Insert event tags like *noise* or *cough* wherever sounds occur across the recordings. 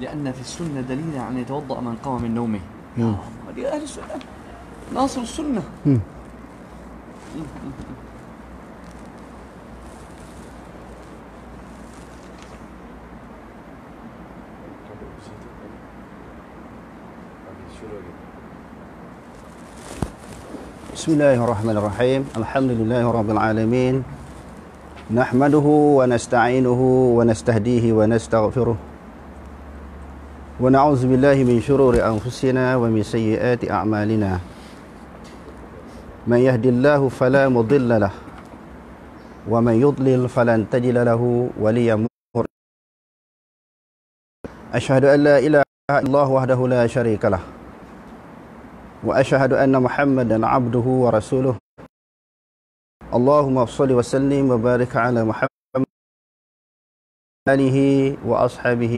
لأن في السنة دليل أن يتوضأ من قام من نومه هذه أهل السنة ناصر السنة بسم الله الرحمن الرحيم الحمد لله رب العالمين نحمده ونستعينه ونستهديه ونستغفره ونعوذ بالله من شرور أنفسنا ومن سيئات أعمالنا من يهد الله فلا مضل له ومن يضلل فلن تجل له وليا مرشدا أشهد أن لا إله إلا الله وحده لا شريك له وأشهد أن محمدا عبده ورسوله اللهم صل وسلم وبارك على محمد آله وأصحابه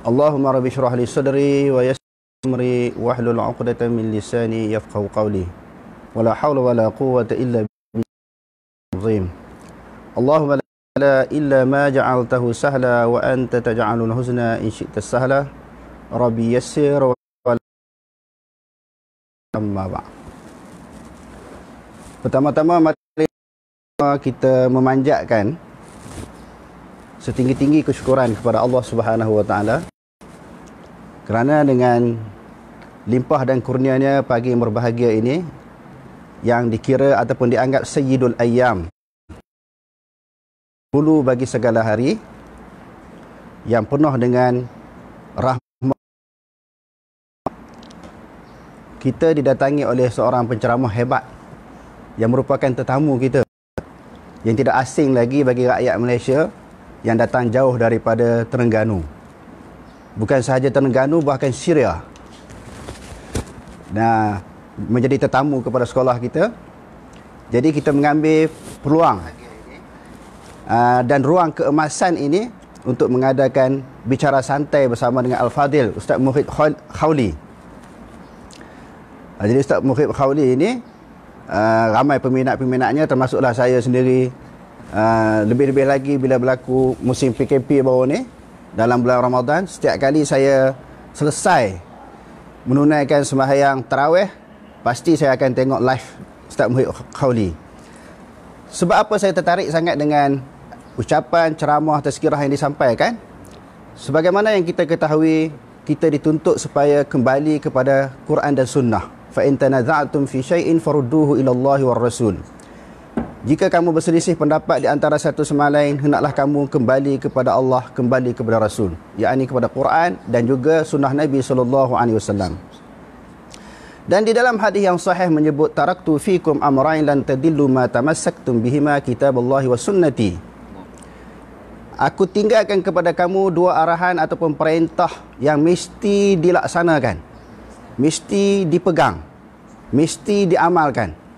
Allahumma rabbi syrah li sadri wa yassir amri wa hlul 'uqdatam min lisani yafqahu qawli. Wala haula wala quwwata illa billah. Allahumma la sahla illa ma ja'altahu sahla wa anta taj'alul huzna in syi'ta sahla. Rabbi yassir wa amma ba. Pertama-tama mari kita memanjatkan setinggi-tinggi kesyukuran kepada Allah Subhanahu wa taala kerana dengan limpah dan kurnianya pagi yang berbahagia ini yang dikira ataupun dianggap sayyidul ayyam. Hulu bagi segala hari yang penuh dengan rahmat. Kita didatangi oleh seorang penceramah hebat yang merupakan tetamu kita yang tidak asing lagi bagi rakyat Malaysia yang datang jauh daripada Terengganu bukan sahaja Terengganu bahkan Syria. Nah, menjadi tetamu kepada sekolah kita. Jadi kita mengambil peluang uh, dan ruang keemasan ini untuk mengadakan bicara santai bersama dengan Al-Fadil Ustaz Muhid Khawli. Uh, jadi Ustaz Muhid Khawli ini uh, ramai peminat-peminatnya termasuklah saya sendiri. Lebih-lebih uh, lagi bila berlaku musim PKP baru ni dalam bulan Ramadan setiap kali saya selesai menunaikan sembahyang tarawih pasti saya akan tengok live Ustaz Muhyid Khawli sebab apa saya tertarik sangat dengan ucapan ceramah tazkirah yang disampaikan sebagaimana yang kita ketahui kita dituntut supaya kembali kepada Quran dan Sunnah fa in tanaza'tum fi shay'in farudduhu ila Allahi war rasul jika kamu berselisih pendapat di antara satu sama lain, hendaklah kamu kembali kepada Allah, kembali kepada Rasul. yakni kepada Quran dan juga sunnah Nabi SAW. Dan di dalam hadis yang sahih menyebut, Taraktu fikum amrain lan tadillu ma tamassaktum bihima kitab Allahi wa sunnati. Aku tinggalkan kepada kamu dua arahan ataupun perintah yang mesti dilaksanakan. Mesti dipegang. Mesti diamalkan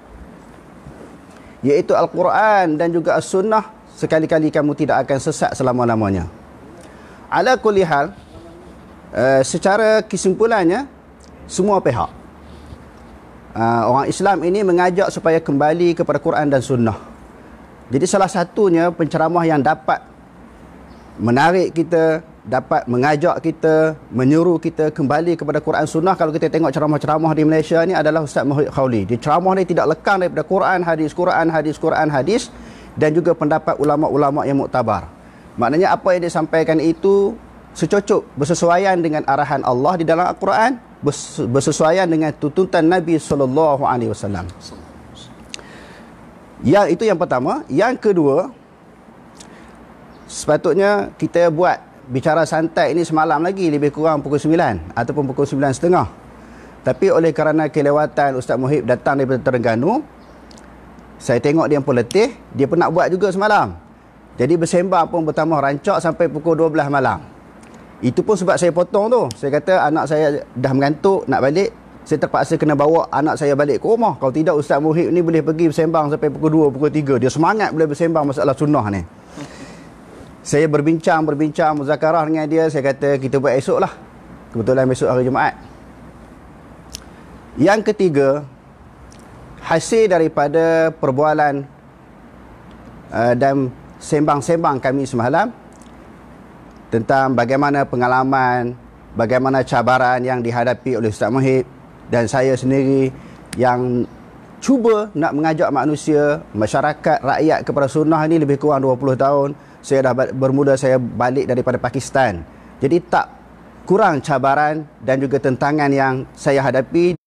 iaitu Al-Quran dan juga As-Sunnah sekali-kali kamu tidak akan sesat selama-lamanya ala kulli hal eh, secara kesimpulannya semua pihak ah, orang Islam ini mengajak supaya kembali kepada Quran dan Sunnah jadi salah satunya penceramah yang dapat menarik kita dapat mengajak kita, menyuruh kita kembali kepada Quran Sunnah. Kalau kita tengok ceramah-ceramah di Malaysia ni adalah Ustaz Mahid Khawli. Di ceramah ni tidak lekang daripada Quran, hadis, Quran, hadis, Quran, hadis dan juga pendapat ulama-ulama yang muktabar. Maknanya apa yang disampaikan itu secocok bersesuaian dengan arahan Allah di dalam Al-Quran, bersesuaian dengan tuntutan Nabi sallallahu alaihi wasallam. Ya, itu yang pertama. Yang kedua, sepatutnya kita buat bicara santai ini semalam lagi lebih kurang pukul 9 ataupun pukul 9.30. Tapi oleh kerana kelewatan Ustaz Mohib datang daripada Terengganu, saya tengok dia pun letih, dia pun nak buat juga semalam. Jadi bersembang pun bertambah rancak sampai pukul 12 malam. Itu pun sebab saya potong tu. Saya kata anak saya dah mengantuk, nak balik. Saya terpaksa kena bawa anak saya balik ke rumah. Kalau tidak Ustaz Mohib ni boleh pergi bersembang sampai pukul 2, pukul 3. Dia semangat boleh bersembang masalah sunnah ni saya berbincang berbincang muzakarah dengan dia saya kata kita buat esok lah kebetulan esok hari Jumaat yang ketiga hasil daripada perbualan uh, dan sembang-sembang kami semalam tentang bagaimana pengalaman bagaimana cabaran yang dihadapi oleh Ustaz Mohid dan saya sendiri yang cuba nak mengajak manusia, masyarakat, rakyat kepada sunnah ini lebih kurang 20 tahun. Saya dah bermuda, saya balik daripada Pakistan. Jadi tak kurang cabaran dan juga tentangan yang saya hadapi.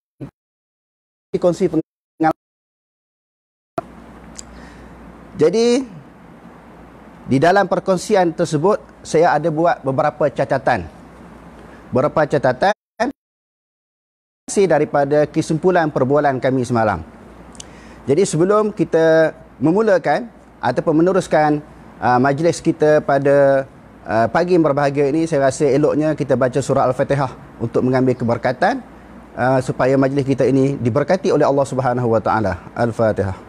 Jadi di dalam perkongsian tersebut saya ada buat beberapa catatan. Beberapa catatan daripada kesimpulan perbualan kami semalam. Jadi sebelum kita memulakan ataupun meneruskan uh, majlis kita pada uh, pagi yang berbahagia ini, saya rasa eloknya kita baca surah Al-Fatihah untuk mengambil keberkatan uh, supaya majlis kita ini diberkati oleh Allah Subhanahu Wa Taala. Al-Fatihah.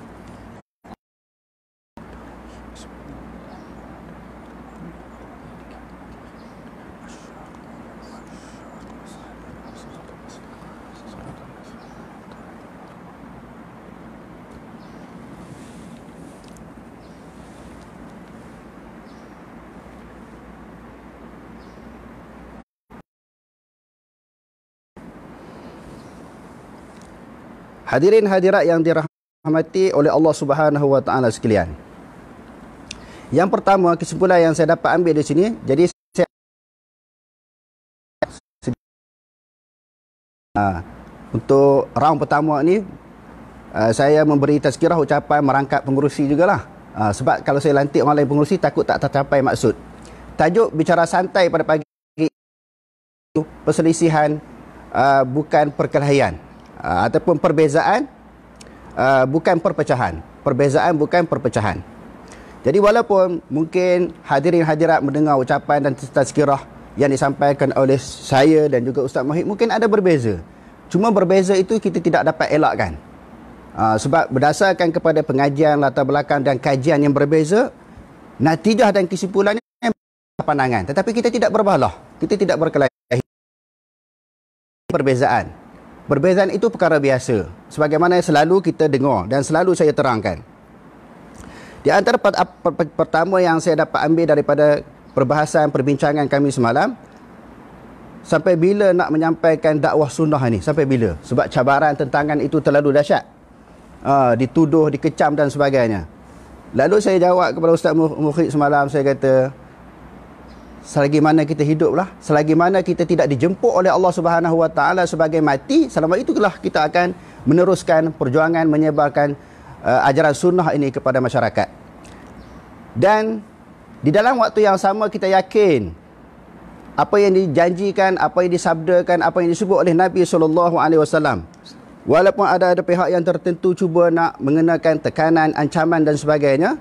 Hadirin hadirat yang dirahmati oleh Allah Subhanahu wa taala sekalian. Yang pertama kesimpulan yang saya dapat ambil di sini, jadi saya ha, untuk round pertama ni uh, saya memberi tazkirah ucapan merangkap pengerusi jugalah. Ha, sebab kalau saya lantik orang lain pengerusi takut tak tercapai maksud. Tajuk bicara santai pada pagi itu perselisihan uh, bukan perkelahian uh, ataupun perbezaan uh, bukan perpecahan. Perbezaan bukan perpecahan. Jadi walaupun mungkin hadirin hadirat mendengar ucapan dan tazkirah yang disampaikan oleh saya dan juga Ustaz Mohid mungkin ada berbeza. Cuma berbeza itu kita tidak dapat elakkan. Uh, sebab berdasarkan kepada pengajian latar belakang dan kajian yang berbeza, natijah dan kesimpulannya pandangan. Tetapi kita tidak berbalah. Kita tidak berkelahi. Perbezaan. Perbezaan itu perkara biasa. Sebagaimana yang selalu kita dengar dan selalu saya terangkan. Di antara per per per pertama yang saya dapat ambil daripada perbahasan, perbincangan kami semalam, sampai bila nak menyampaikan dakwah sunnah ini? Sampai bila? Sebab cabaran tentangan itu terlalu dahsyat. Uh, dituduh, dikecam dan sebagainya. Lalu saya jawab kepada Ustaz Mukhid semalam, saya kata, selagi mana kita hiduplah selagi mana kita tidak dijemput oleh Allah Subhanahu Wa Taala sebagai mati selama itulah kita akan meneruskan perjuangan menyebarkan uh, ajaran sunnah ini kepada masyarakat dan di dalam waktu yang sama kita yakin apa yang dijanjikan apa yang disabdakan apa yang disebut oleh Nabi sallallahu alaihi wasallam walaupun ada ada pihak yang tertentu cuba nak mengenakan tekanan ancaman dan sebagainya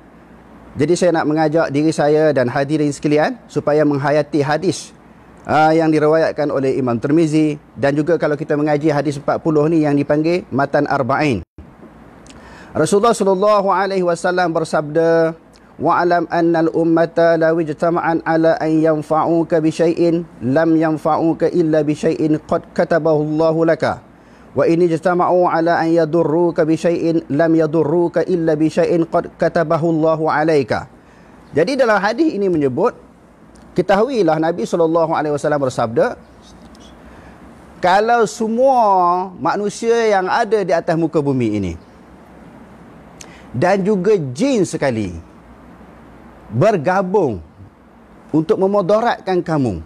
jadi saya nak mengajak diri saya dan hadirin sekalian supaya menghayati hadis uh, yang diriwayatkan oleh Imam Tirmizi dan juga kalau kita mengaji hadis 40 ni yang dipanggil matan arba'in. Rasulullah sallallahu alaihi wasallam bersabda wa'lam anna al-ummata law ijtama'an 'ala an yanfa'uka bi shay'in lam yanfa'uka illa bi shay'in qad katabahu Allahu laka wa in ijtama'u 'ala an yadurruka bi syai'in lam yadurruka illa bi syai'in qad katabahu Allah 'alaika. Jadi dalam hadis ini menyebut ketahuilah Nabi sallallahu alaihi wasallam bersabda kalau semua manusia yang ada di atas muka bumi ini dan juga jin sekali bergabung untuk memodoratkan kamu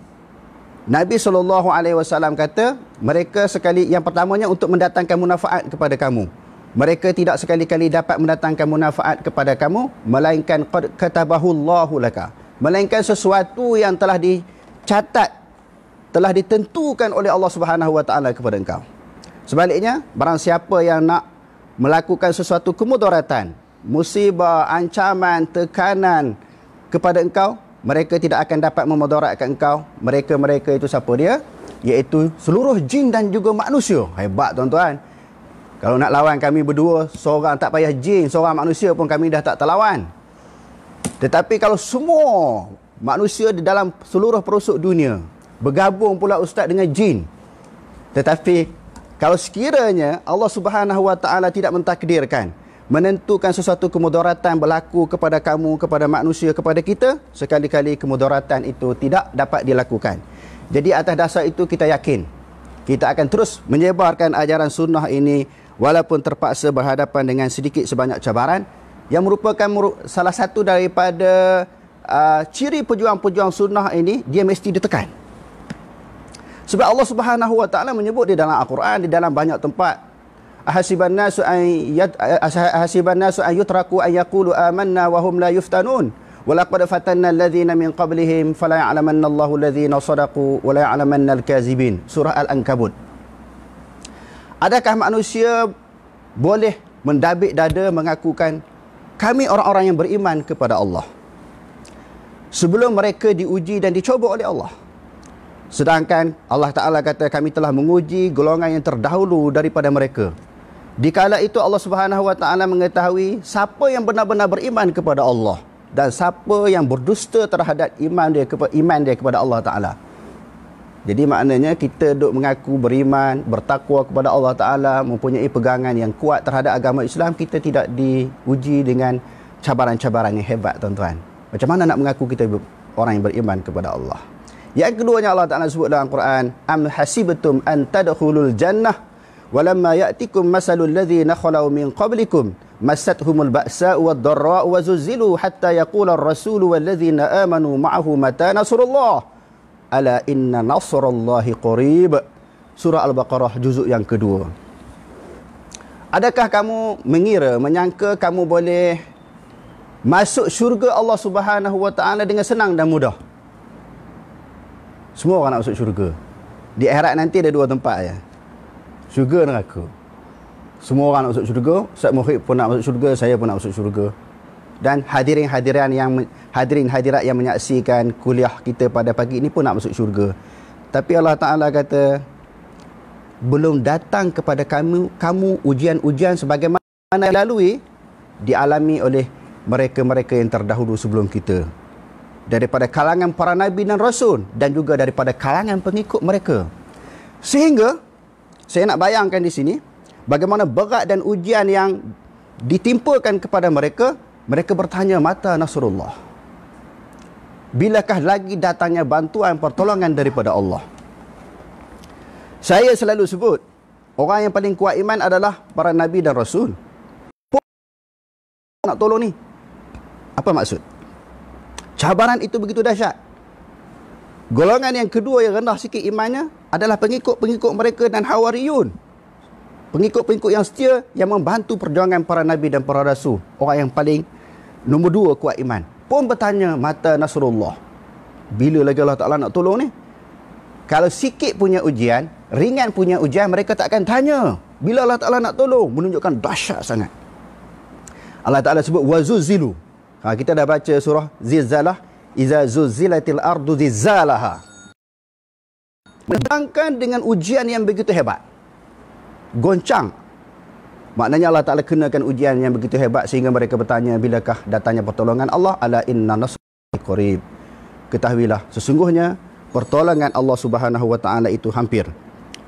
Nabi sallallahu alaihi wasallam kata, mereka sekali yang pertamanya untuk mendatangkan manfaat kepada kamu. Mereka tidak sekali-kali dapat mendatangkan manfaat kepada kamu melainkan qad katabahullahu laka. Melainkan sesuatu yang telah dicatat telah ditentukan oleh Allah Subhanahu wa taala kepada engkau. Sebaliknya, barang siapa yang nak melakukan sesuatu kemudaratan, musibah, ancaman, tekanan kepada engkau, mereka tidak akan dapat memudaratkan engkau mereka-mereka itu siapa dia iaitu seluruh jin dan juga manusia hebat tuan-tuan kalau nak lawan kami berdua seorang tak payah jin seorang manusia pun kami dah tak terlawan tetapi kalau semua manusia di dalam seluruh perusuk dunia bergabung pula ustaz dengan jin tetapi kalau sekiranya Allah Subhanahu Wa Taala tidak mentakdirkan menentukan sesuatu kemudaratan berlaku kepada kamu, kepada manusia, kepada kita, sekali-kali kemudaratan itu tidak dapat dilakukan. Jadi atas dasar itu kita yakin kita akan terus menyebarkan ajaran sunnah ini walaupun terpaksa berhadapan dengan sedikit sebanyak cabaran yang merupakan salah satu daripada uh, ciri pejuang-pejuang sunnah ini dia mesti ditekan. Sebab Allah Subhanahu Wa Taala menyebut di dalam Al-Quran di dalam banyak tempat ahasiban nasu an yad ahasiban nasu an yutraku an yaqulu amanna wa hum la yuftanun walaqad fatanna alladhina min qablihim fala ya'lamanna Allahu alladhina sadaqu wa la ya'lamanna al kazibin. surah al-ankabut Adakah manusia boleh mendabik dada mengakukan kami orang-orang yang beriman kepada Allah sebelum mereka diuji dan dicoba oleh Allah Sedangkan Allah Ta'ala kata kami telah menguji golongan yang terdahulu daripada mereka di Dikala itu Allah Subhanahu Wa Taala mengetahui siapa yang benar-benar beriman kepada Allah dan siapa yang berdusta terhadap iman dia kepada iman dia kepada Allah Taala. Jadi maknanya kita duk mengaku beriman, bertakwa kepada Allah Taala, mempunyai pegangan yang kuat terhadap agama Islam, kita tidak diuji dengan cabaran-cabaran yang hebat tuan-tuan. Macam mana nak mengaku kita orang yang beriman kepada Allah? Yang keduanya Allah Taala sebut dalam Quran, am hasibatum an tadkhulul jannah ولما يأتكم مثل الذين خلوا من قبلكم مستهم البأساء والضراء وزلزلوا حتى يقول الرسول والذين آمنوا معه متى نصر الله ألا إن نصر الله قريب سورة البقرة جزء yang kedua Adakah kamu mengira, menyangka kamu boleh masuk syurga Allah Subhanahu Wa Taala dengan senang dan mudah? Semua orang nak masuk syurga. Di akhirat nanti ada dua tempat ya syurga neraka semua orang nak masuk syurga Ustaz Muhyid pun nak masuk syurga saya pun nak masuk syurga dan hadirin-hadirin yang hadirin-hadirat yang menyaksikan kuliah kita pada pagi ini pun nak masuk syurga tapi Allah Ta'ala kata belum datang kepada kamu kamu ujian-ujian sebagaimana dilalui dialami oleh mereka-mereka yang terdahulu sebelum kita daripada kalangan para nabi dan rasul dan juga daripada kalangan pengikut mereka sehingga saya nak bayangkan di sini bagaimana berat dan ujian yang ditimpakan kepada mereka mereka bertanya mata Nasrullah bilakah lagi datangnya bantuan pertolongan daripada Allah saya selalu sebut orang yang paling kuat iman adalah para nabi dan rasul nak tolong ni apa maksud cabaran itu begitu dahsyat golongan yang kedua yang rendah sikit imannya adalah pengikut-pengikut mereka dan hawariyun. Pengikut-pengikut yang setia yang membantu perjuangan para nabi dan para rasul. Orang yang paling nombor dua kuat iman. Pun bertanya mata Nasrullah. Bila lagi Allah Ta'ala nak tolong ni? Kalau sikit punya ujian, ringan punya ujian, mereka tak akan tanya. Bila Allah Ta'ala nak tolong, menunjukkan dahsyat sangat. Allah Ta'ala sebut, Wazuzilu. Ha, kita dah baca surah Zizalah. Iza zuzilatil ardu zizalaha. Menangkan dengan ujian yang begitu hebat. Goncang. Maknanya Allah Ta'ala kenakan ujian yang begitu hebat sehingga mereka bertanya bilakah datangnya pertolongan Allah ala inna nasri qarib. Ketahuilah sesungguhnya pertolongan Allah Subhanahu wa taala itu hampir.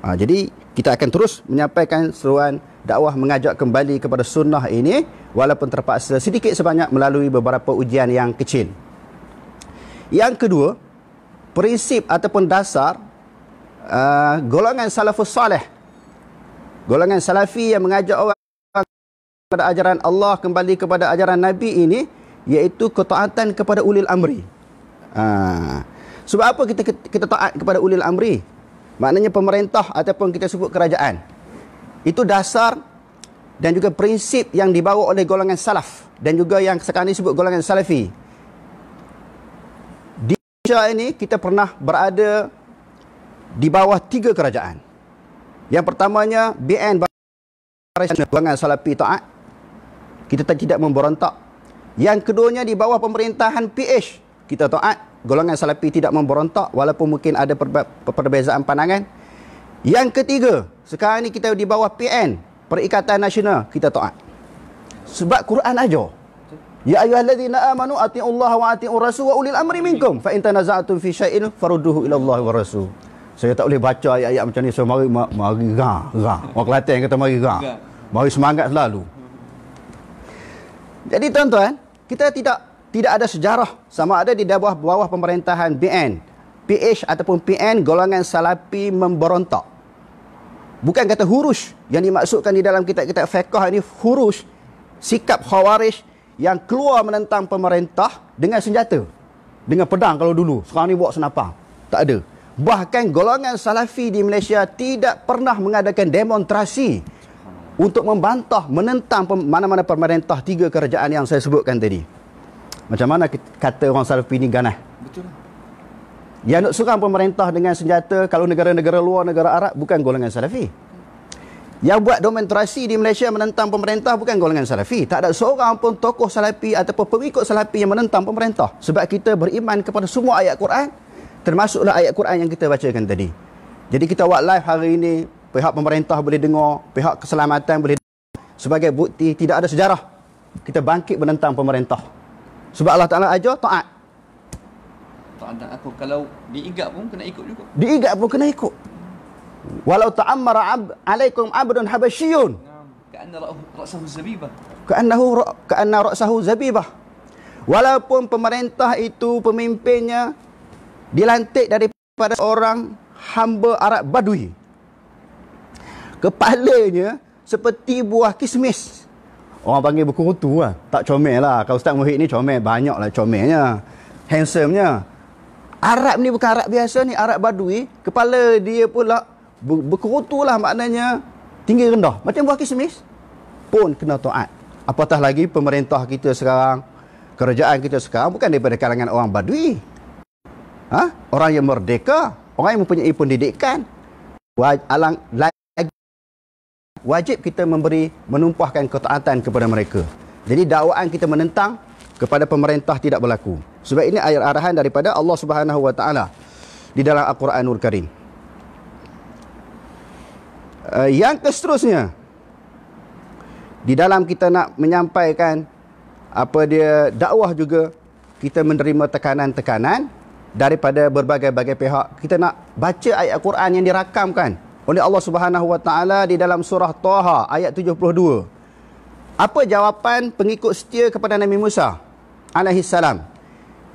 Ha, jadi kita akan terus menyampaikan seruan dakwah mengajak kembali kepada sunnah ini walaupun terpaksa sedikit sebanyak melalui beberapa ujian yang kecil. Yang kedua, prinsip ataupun dasar Ah, golongan salafus salih. Golongan salafi yang mengajak orang kepada ajaran Allah kembali kepada ajaran Nabi ini iaitu ketaatan kepada ulil amri. Uh, sebab apa kita kita taat kepada ulil amri? Maknanya pemerintah ataupun kita sebut kerajaan. Itu dasar dan juga prinsip yang dibawa oleh golongan salaf dan juga yang sekarang ini sebut golongan salafi. Di Malaysia ini kita pernah berada di bawah tiga kerajaan. Yang pertamanya BN Barisan Perjuangan Salafi Taat. Kita tak tidak memberontak. Yang keduanya di bawah pemerintahan PH. Kita taat golongan Salafi tidak memberontak walaupun mungkin ada perbezaan pandangan. Yang ketiga, sekarang ni kita di bawah PN Perikatan Nasional kita taat. Sebab Quran aja. Ya ayyuhallazina amanu atiullaha wa atiur rasul wa ulil amri minkum fa in tanaza'tum fi syai'in farudduhu ila Allah wa rasul saya tak boleh baca ayat-ayat macam ni so mari mari ra ra orang Kelantan kata mari ra mari semangat selalu jadi tuan-tuan kita tidak tidak ada sejarah sama ada di bawah bawah pemerintahan BN PH ataupun PN golongan salapi memberontak bukan kata hurus yang dimaksudkan di dalam kitab-kitab fiqh ini hurus sikap khawarij yang keluar menentang pemerintah dengan senjata dengan pedang kalau dulu sekarang ni buat senapang tak ada Bahkan golongan salafi di Malaysia tidak pernah mengadakan demonstrasi untuk membantah, menentang mana-mana pemerintah tiga kerajaan yang saya sebutkan tadi. Macam mana kata orang salafi ini ganah? Betul. Yang nak serang pemerintah dengan senjata kalau negara-negara luar negara Arab bukan golongan salafi. Yang buat demonstrasi di Malaysia menentang pemerintah bukan golongan salafi. Tak ada seorang pun tokoh salafi ataupun pengikut salafi yang menentang pemerintah. Sebab kita beriman kepada semua ayat Quran termasuklah ayat Quran yang kita bacakan tadi. Jadi kita buat live hari ini, pihak pemerintah boleh dengar, pihak keselamatan boleh dengar. Sebagai bukti tidak ada sejarah kita bangkit menentang pemerintah. Sebab Allah Taala ajar taat. Taat dan aku kalau diigat pun kena ikut juga. Diigat pun kena ikut. Walau ta'ammara 'alaikum 'abdun habasyyun. Ka'anna ra'ahu ra'sahu zabibah. Ka'annahu ra'sahu zabibah. Walaupun pemerintah itu pemimpinnya dilantik daripada orang hamba Arab Badui. Kepalanya seperti buah kismis. Orang panggil berkurutu lah. Tak comel lah. Kalau Ustaz Muhyid ni comel, banyak lah comelnya. Handsomenya. Arab ni bukan Arab biasa ni, Arab Badui. Kepala dia pula berkurutu lah maknanya tinggi rendah. Macam buah kismis pun kena taat. Apatah lagi pemerintah kita sekarang, kerajaan kita sekarang bukan daripada kalangan orang Badui ha? orang yang merdeka, orang yang mempunyai pendidikan. Alang wajib kita memberi menumpahkan ketaatan kepada mereka. Jadi dakwaan kita menentang kepada pemerintah tidak berlaku. Sebab ini ayat arahan daripada Allah Subhanahu Wa Taala di dalam Al-Quran Nur Karim. Uh, yang seterusnya di dalam kita nak menyampaikan apa dia dakwah juga kita menerima tekanan-tekanan daripada berbagai-bagai pihak. Kita nak baca ayat Quran yang dirakamkan oleh Allah Subhanahu Wa Taala di dalam surah Taha ayat 72. Apa jawapan pengikut setia kepada Nabi Musa alaihi salam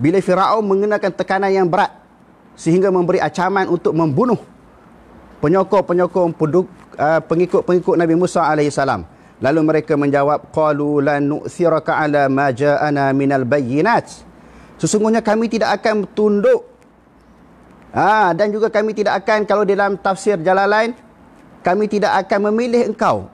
bila Firaun mengenakan tekanan yang berat sehingga memberi acaman untuk membunuh penyokong-penyokong penduk, eh, pengikut-pengikut Nabi Musa alaihi salam. Lalu mereka menjawab qalu lan nu'thiraka ala ma ja'ana minal bayyinat. Sesungguhnya kami tidak akan tunduk. Ha, dan juga kami tidak akan kalau dalam tafsir jalan lain. Kami tidak akan memilih engkau.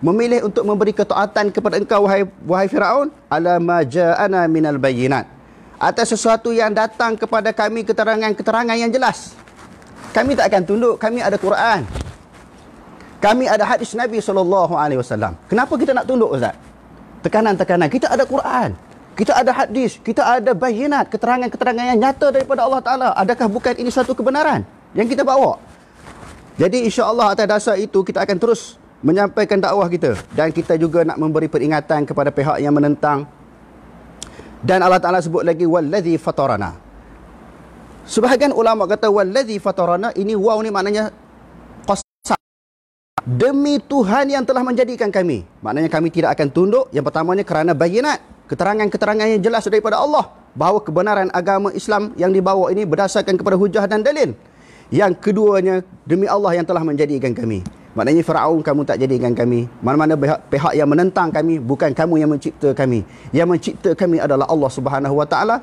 Memilih untuk memberi ketaatan kepada engkau wahai, wahai Fir'aun. Alama ja'ana minal bayinat. Atas sesuatu yang datang kepada kami keterangan-keterangan yang jelas. Kami tak akan tunduk. Kami ada Quran. Kami ada hadis Nabi SAW. Kenapa kita nak tunduk Ustaz? Tekanan-tekanan. Kita ada Quran. Kita ada hadis, kita ada bayinat, keterangan-keterangan yang nyata daripada Allah Ta'ala. Adakah bukan ini satu kebenaran yang kita bawa? Jadi Insya Allah atas dasar itu kita akan terus menyampaikan dakwah kita. Dan kita juga nak memberi peringatan kepada pihak yang menentang. Dan Allah Ta'ala sebut lagi, وَالَّذِي فَطَرَنَا Sebahagian ulama kata, وَالَّذِي فَطَرَنَا Ini wow ni maknanya demi Tuhan yang telah menjadikan kami. Maknanya kami tidak akan tunduk. Yang pertamanya kerana bayinat. Keterangan-keterangan yang jelas daripada Allah. Bahawa kebenaran agama Islam yang dibawa ini berdasarkan kepada hujah dan dalil. Yang keduanya demi Allah yang telah menjadikan kami. Maknanya Fir'aun kamu tak jadikan kami. Mana-mana pihak, yang menentang kami bukan kamu yang mencipta kami. Yang mencipta kami adalah Allah Subhanahu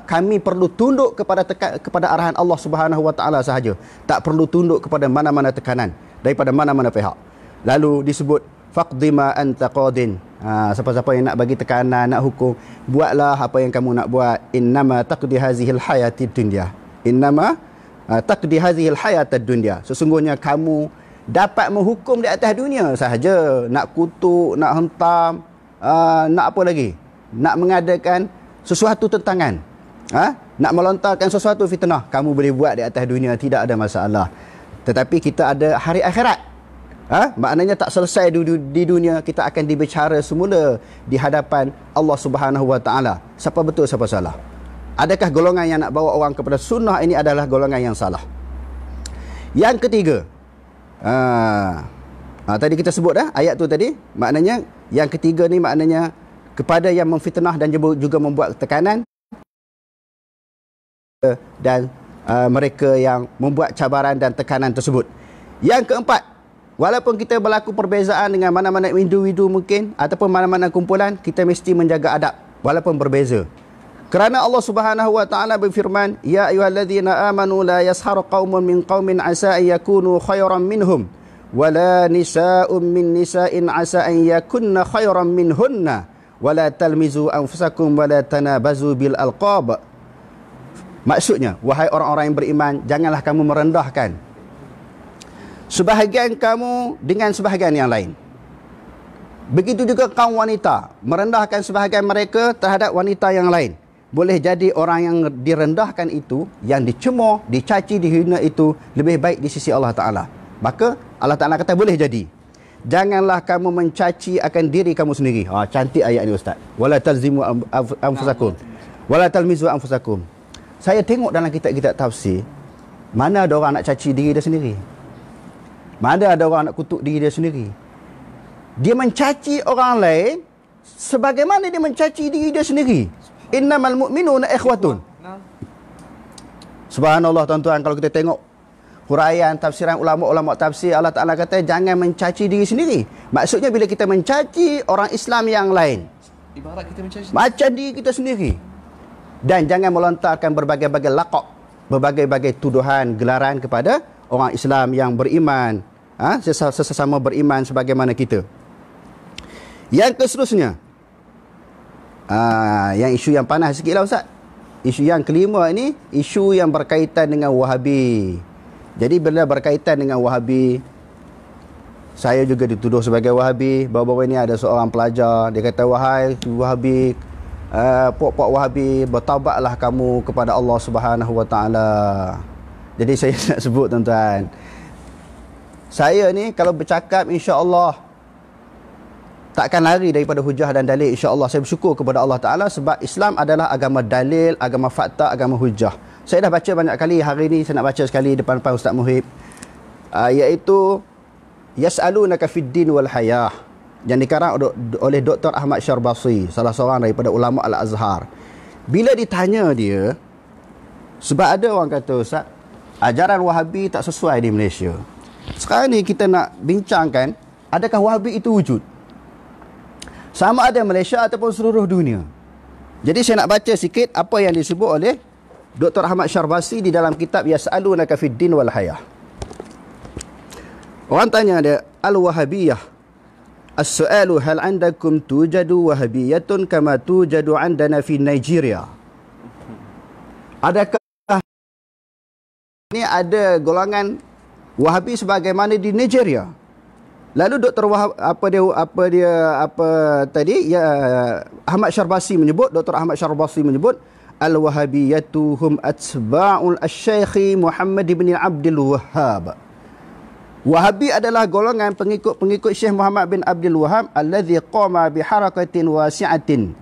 Kami perlu tunduk kepada teka, kepada arahan Allah Subhanahu sahaja. Tak perlu tunduk kepada mana-mana tekanan daripada mana-mana pihak. Lalu disebut faqdima anta qadin. Ha, siapa-siapa yang nak bagi tekanan, nak hukum, buatlah apa yang kamu nak buat. Innama taqdi hadhihi al-hayati dunya. Innama ha, taqdi hadhihi al-hayata dunya. Sesungguhnya kamu dapat menghukum di atas dunia sahaja. Nak kutuk, nak hentam, uh, nak apa lagi? Nak mengadakan sesuatu tertangan. Ha? Nak melontarkan sesuatu fitnah, kamu boleh buat di atas dunia tidak ada masalah. Tetapi kita ada hari akhirat. Ha? Maknanya tak selesai di, di dunia kita akan dibicara semula di hadapan Allah Subhanahu Wa Taala. Siapa betul siapa salah? Adakah golongan yang nak bawa orang kepada sunnah ini adalah golongan yang salah? Yang ketiga. Ha. Ha, tadi kita sebut dah ayat tu tadi. Maknanya yang ketiga ni maknanya kepada yang memfitnah dan juga membuat tekanan dan uh, mereka yang membuat cabaran dan tekanan tersebut. Yang keempat Walaupun kita berlaku perbezaan dengan mana-mana individu mungkin ataupun mana-mana kumpulan, kita mesti menjaga adab walaupun berbeza. Kerana Allah Subhanahu wa taala berfirman, "Ya ayyuhallazina amanu la yashar qaumun min qaumin asa an yakunu khayran minhum wa la nisa'un min nisa'in asa an yakunna khayran minhunna wa la talmizu anfusakum wa la tanabazu bil alqab." Maksudnya, wahai orang-orang yang beriman, janganlah kamu merendahkan sebahagian kamu dengan sebahagian yang lain. Begitu juga kaum wanita merendahkan sebahagian mereka terhadap wanita yang lain. Boleh jadi orang yang direndahkan itu, yang dicemo, dicaci, dihina itu lebih baik di sisi Allah Ta'ala. Maka Allah Ta'ala kata boleh jadi. Janganlah kamu mencaci akan diri kamu sendiri. Ha, cantik ayat ini Ustaz. Wala talzimu anfusakum. Wala talmizu anfusakum. Saya tengok dalam kitab-kitab tafsir, mana ada orang nak caci diri dia sendiri. Mana ada orang nak kutuk diri dia sendiri. Dia mencaci orang lain sebagaimana dia mencaci diri dia sendiri. Innamal mu'minuna ikhwatun. Subhanallah tuan-tuan kalau kita tengok huraian tafsiran ulama-ulama tafsir Allah Taala kata jangan mencaci diri sendiri. Maksudnya bila kita mencaci orang Islam yang lain. Ibarat kita mencaci macam diri kita sendiri. Dan jangan melontarkan berbagai-bagai laqab, berbagai-bagai tuduhan, gelaran kepada orang Islam yang beriman ha? sesama beriman sebagaimana kita. Yang keseterusnya, ha, yang isu yang panas sikit lah Ustaz. Isu yang kelima ini, isu yang berkaitan dengan wahabi. Jadi bila berkaitan dengan wahabi, saya juga dituduh sebagai wahabi. Bawa-bawa ini ada seorang pelajar, dia kata, wahai wahabi, Uh, Puak-puak wahabi Bertawabatlah kamu kepada Allah subhanahu wa ta'ala Jadi *laughs* saya nak sebut tuan-tuan saya ni kalau bercakap insya-Allah takkan lari daripada hujah dan dalil insya-Allah. Saya bersyukur kepada Allah Taala sebab Islam adalah agama dalil, agama fakta, agama hujah. Saya dah baca banyak kali hari ni saya nak baca sekali depan-depan Ustaz Muhib. Uh, iaitu yas'alunaka fid wal hayah yang dikarang oleh Dr. Ahmad Sharbasi salah seorang daripada ulama Al-Azhar. Bila ditanya dia, sebab ada orang kata, Ustaz, ajaran Wahabi tak sesuai di Malaysia. Sekarang ni kita nak bincangkan adakah Wahabi itu wujud? Sama ada Malaysia ataupun seluruh dunia. Jadi saya nak baca sikit apa yang disebut oleh Dr. Ahmad Syarbasi di dalam kitab Ya ka fid din wal hayah. Orang tanya dia Al-Wahabiyah. As-su'alu hal andakum tujadu Wahabiyatun kama tujadu andana fi Nigeria? Adakah ini ada golongan Wahabi sebagaimana di Nigeria. Lalu Dr Wahab, apa dia apa dia apa tadi ya Ahmad Syarbasi menyebut Dr Ahmad Syarbasi menyebut al-wahabiyatu hum atba'ul asy-syekh Muhammad ibn Abdul Wahhab. Wahabi adalah golongan pengikut-pengikut Syekh Muhammad bin Abdul Wahhab allazi qama bi harakatin wasi'atin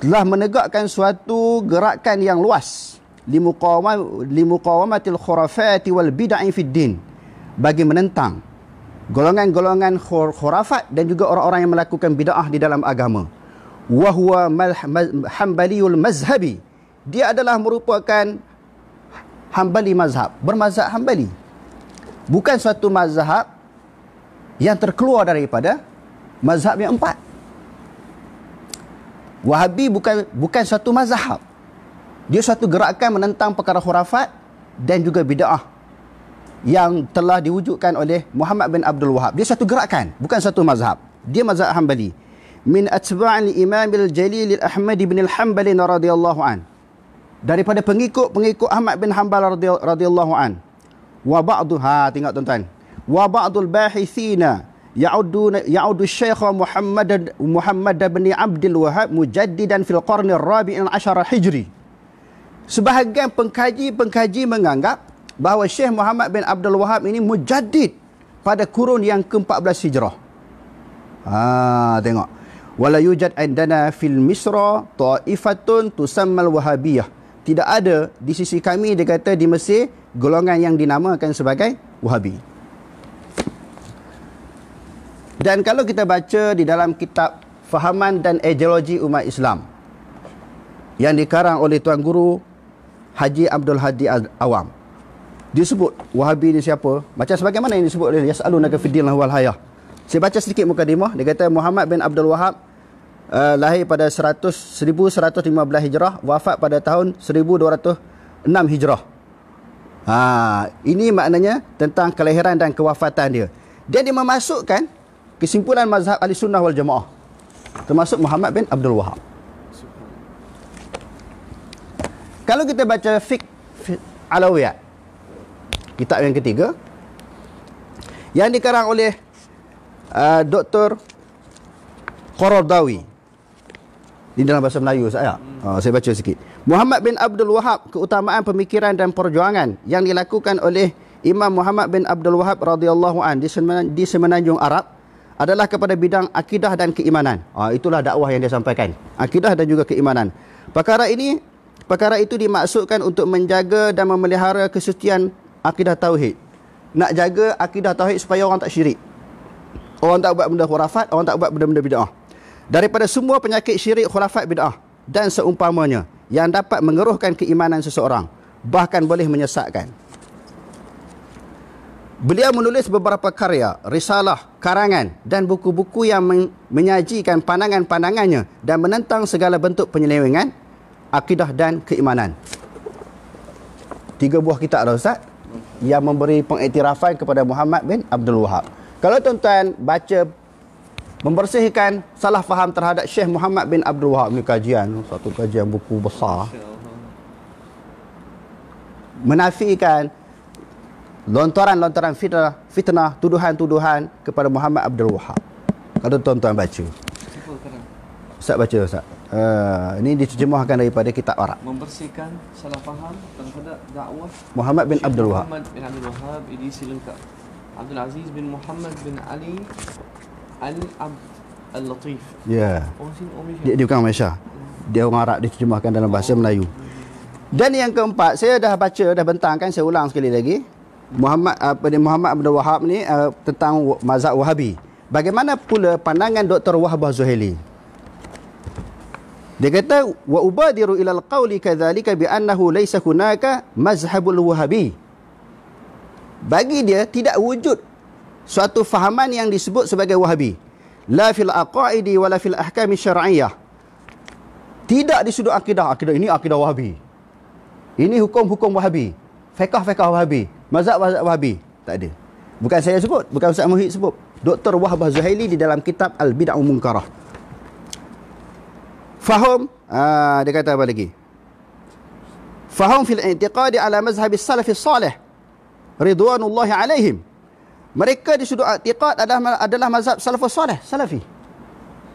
telah menegakkan suatu gerakan yang luas limuqawamatil khurafati wal bid'ah fid din bagi menentang golongan-golongan khurafat dan juga orang-orang yang melakukan bid'ah di dalam agama. Wahwa hambaliul mazhabi. Dia adalah merupakan hambali mazhab. Bermazhab hambali. Bukan suatu mazhab yang terkeluar daripada mazhab yang empat. Wahabi bukan bukan suatu mazhab. Dia suatu gerakan menentang perkara khurafat dan juga bid'ah. Ah yang telah diwujudkan oleh Muhammad bin Abdul Wahab. Dia satu gerakan, bukan satu mazhab. Dia mazhab Hanbali. Min atba'an imam al-jalil al-Ahmad ibn al-Hanbali radhiyallahu an. Daripada pengikut-pengikut Ahmad bin Hanbal radhiyallahu an. Wa ba'du ha tengok tuan-tuan. Wa ba'dul bahithina ya'uddu ya'uddu Syekh Muhammad Muhammad bin Abdul Wahab mujaddidan fil qarni ar-rabi' al-ashara hijri. Sebahagian pengkaji-pengkaji menganggap bahawa Syekh Muhammad bin Abdul Wahab ini mujadid pada kurun yang ke-14 Hijrah. Ha tengok. Wala yujad indana fil Misra ta'ifatun tusammal Wahabiyah. Tidak ada di sisi kami dia kata di Mesir golongan yang dinamakan sebagai Wahabi. Dan kalau kita baca di dalam kitab Fahaman dan Ideologi Umat Islam yang dikarang oleh Tuan Guru Haji Abdul Hadi Awam disebut Wahabi ni siapa macam sebagaimana yang disebut oleh Yasalunaka fidil wal hayah saya baca sedikit mukadimah dia kata Muhammad bin Abdul Wahab uh, lahir pada 100 1115 Hijrah wafat pada tahun 1206 Hijrah ha ini maknanya tentang kelahiran dan kewafatan dia dia dia memasukkan kesimpulan mazhab ahli sunnah wal jamaah termasuk Muhammad bin Abdul Wahab kalau kita baca fik, fik alawiyah kitab yang ketiga yang dikarang oleh uh, Dr. Qaradawi di dalam bahasa Melayu saya. Hmm. Oh, saya baca sikit. Muhammad bin Abdul Wahab keutamaan pemikiran dan perjuangan yang dilakukan oleh Imam Muhammad bin Abdul Wahab radhiyallahu an di di semenanjung Arab adalah kepada bidang akidah dan keimanan. oh, itulah dakwah yang dia sampaikan. Akidah dan juga keimanan. Perkara ini perkara itu dimaksudkan untuk menjaga dan memelihara kesucian akidah tauhid nak jaga akidah tauhid supaya orang tak syirik orang tak buat benda khurafat orang tak buat benda-benda bidah daripada semua penyakit syirik khurafat bidah dan seumpamanya yang dapat mengeruhkan keimanan seseorang bahkan boleh menyesatkan Beliau menulis beberapa karya, risalah, karangan dan buku-buku yang menyajikan pandangan-pandangannya dan menentang segala bentuk penyelewengan akidah dan keimanan. Tiga buah kitab dah Ustaz yang memberi pengiktirafan kepada Muhammad bin Abdul Wahab. Kalau tuan-tuan baca membersihkan salah faham terhadap Syekh Muhammad bin Abdul Wahab ni kajian, oh, satu kajian buku besar. Menafikan lontaran-lontaran fitnah, fitnah, tuduhan-tuduhan kepada Muhammad Abdul Wahab. Kalau tuan-tuan baca. Ustaz baca, Ustaz. Uh, ini diterjemahkan daripada kitab Arab. Membersihkan salah faham terhadap dakwah Muhammad bin Abdul Wahab. Muhammad bin Abdul Wahab ini silengkap. Abdul Aziz bin Muhammad bin Ali Al Abd Al Latif. Ya. Yeah. Oh, dia, dia bukan Malaysia. Dia orang Arab diterjemahkan dalam bahasa oh. Melayu. Dan yang keempat, saya dah baca, dah bentangkan, saya ulang sekali lagi. Muhammad apa ni Muhammad Abdul Wahab ni uh, tentang mazhab Wahabi. Bagaimana pula pandangan Dr. Wahbah Zuhaili? Dia kata wa ubadiru ila al-qawli kadzalika bi annahu laysa hunaka mazhabul wahabi. Bagi dia tidak wujud suatu fahaman yang disebut sebagai wahabi. La fil aqaidi la fil ahkami syar'iyyah. Tidak di sudut akidah. Akidah ini akidah wahabi. Ini hukum-hukum wahabi. Fekah-fekah wahabi. Mazhab-mazhab wahabi. Tak ada. Bukan saya sebut. Bukan Ustaz Muhyid sebut. Dr. Wahbah Zuhaili di dalam kitab Al-Bid'a'u Munkarah. Fahum uh, ah, Dia kata apa lagi Fahum fil intiqadi ala mazhabi salafi salih Ridwanullahi alaihim Mereka di sudut intiqad adalah, adalah mazhab salafi salih Salafi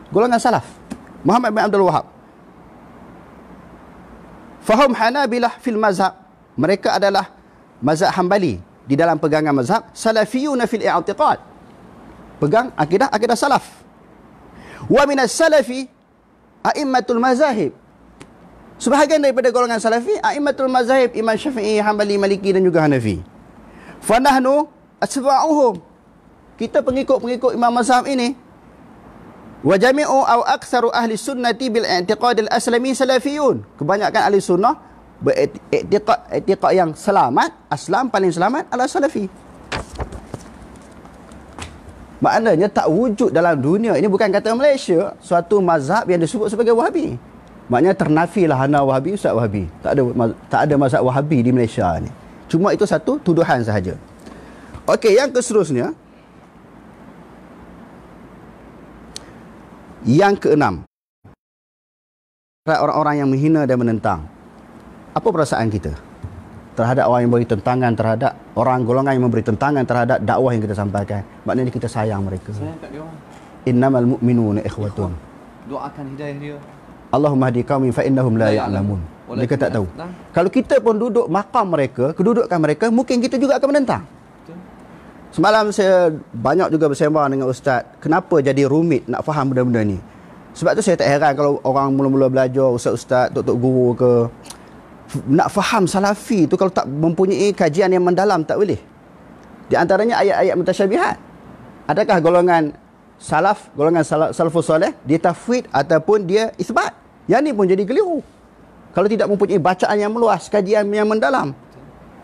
Golongan salaf Muhammad bin Abdul Wahab Fahum hanabilah fil mazhab Mereka adalah mazhab hambali Di dalam pegangan mazhab Salafiyuna fil intiqad Pegang akidah, akidah salaf Wa minas salafi a'immatul mazahib. Sebahagian daripada golongan salafi, a'immatul mazahib, Imam Syafi'i, Hanbali, Maliki dan juga Hanafi. Fanahnu asba'uhum. Kita pengikut-pengikut Imam Mazhab ini. Wa jami'u aw aktsaru ahli sunnati bil i'tiqad al aslami salafiyun. Kebanyakan ahli sunnah beriktiqad yang selamat, aslam paling selamat adalah salafi. Maknanya tak wujud dalam dunia ini bukan kata Malaysia suatu mazhab yang disebut sebagai Wahabi. Maknanya ternafilah ana Wahabi, ustaz Wahabi. Tak ada tak ada mazhab Wahabi di Malaysia ni. Cuma itu satu tuduhan sahaja. Okey, yang keseterusnya yang keenam. Orang-orang yang menghina dan menentang. Apa perasaan kita? terhadap orang yang beri tentangan terhadap orang golongan yang memberi tentangan terhadap dakwah yang kita sampaikan. Maknanya kita sayang mereka. Sayang kat dia orang. mu'minun ikhwatun. Doakan hidayah dia. Allahumma hadi qaumi fa innahum la ya'lamun. Mereka tak tahu. Kalau kita pun duduk makam mereka, kedudukan mereka, mungkin kita juga akan menentang. Semalam saya banyak juga bersembang dengan ustaz. Kenapa jadi rumit nak faham benda-benda ni? Sebab tu saya tak heran kalau orang mula-mula belajar ustaz-ustaz, tok-tok guru ke, nak faham salafi tu kalau tak mempunyai kajian yang mendalam tak boleh. Di antaranya ayat-ayat mutasyabihat. Adakah golongan salaf, golongan salaf, salafus soleh, dia tafwid ataupun dia isbat? Yang ni pun jadi keliru. Kalau tidak mempunyai bacaan yang meluas, kajian yang mendalam.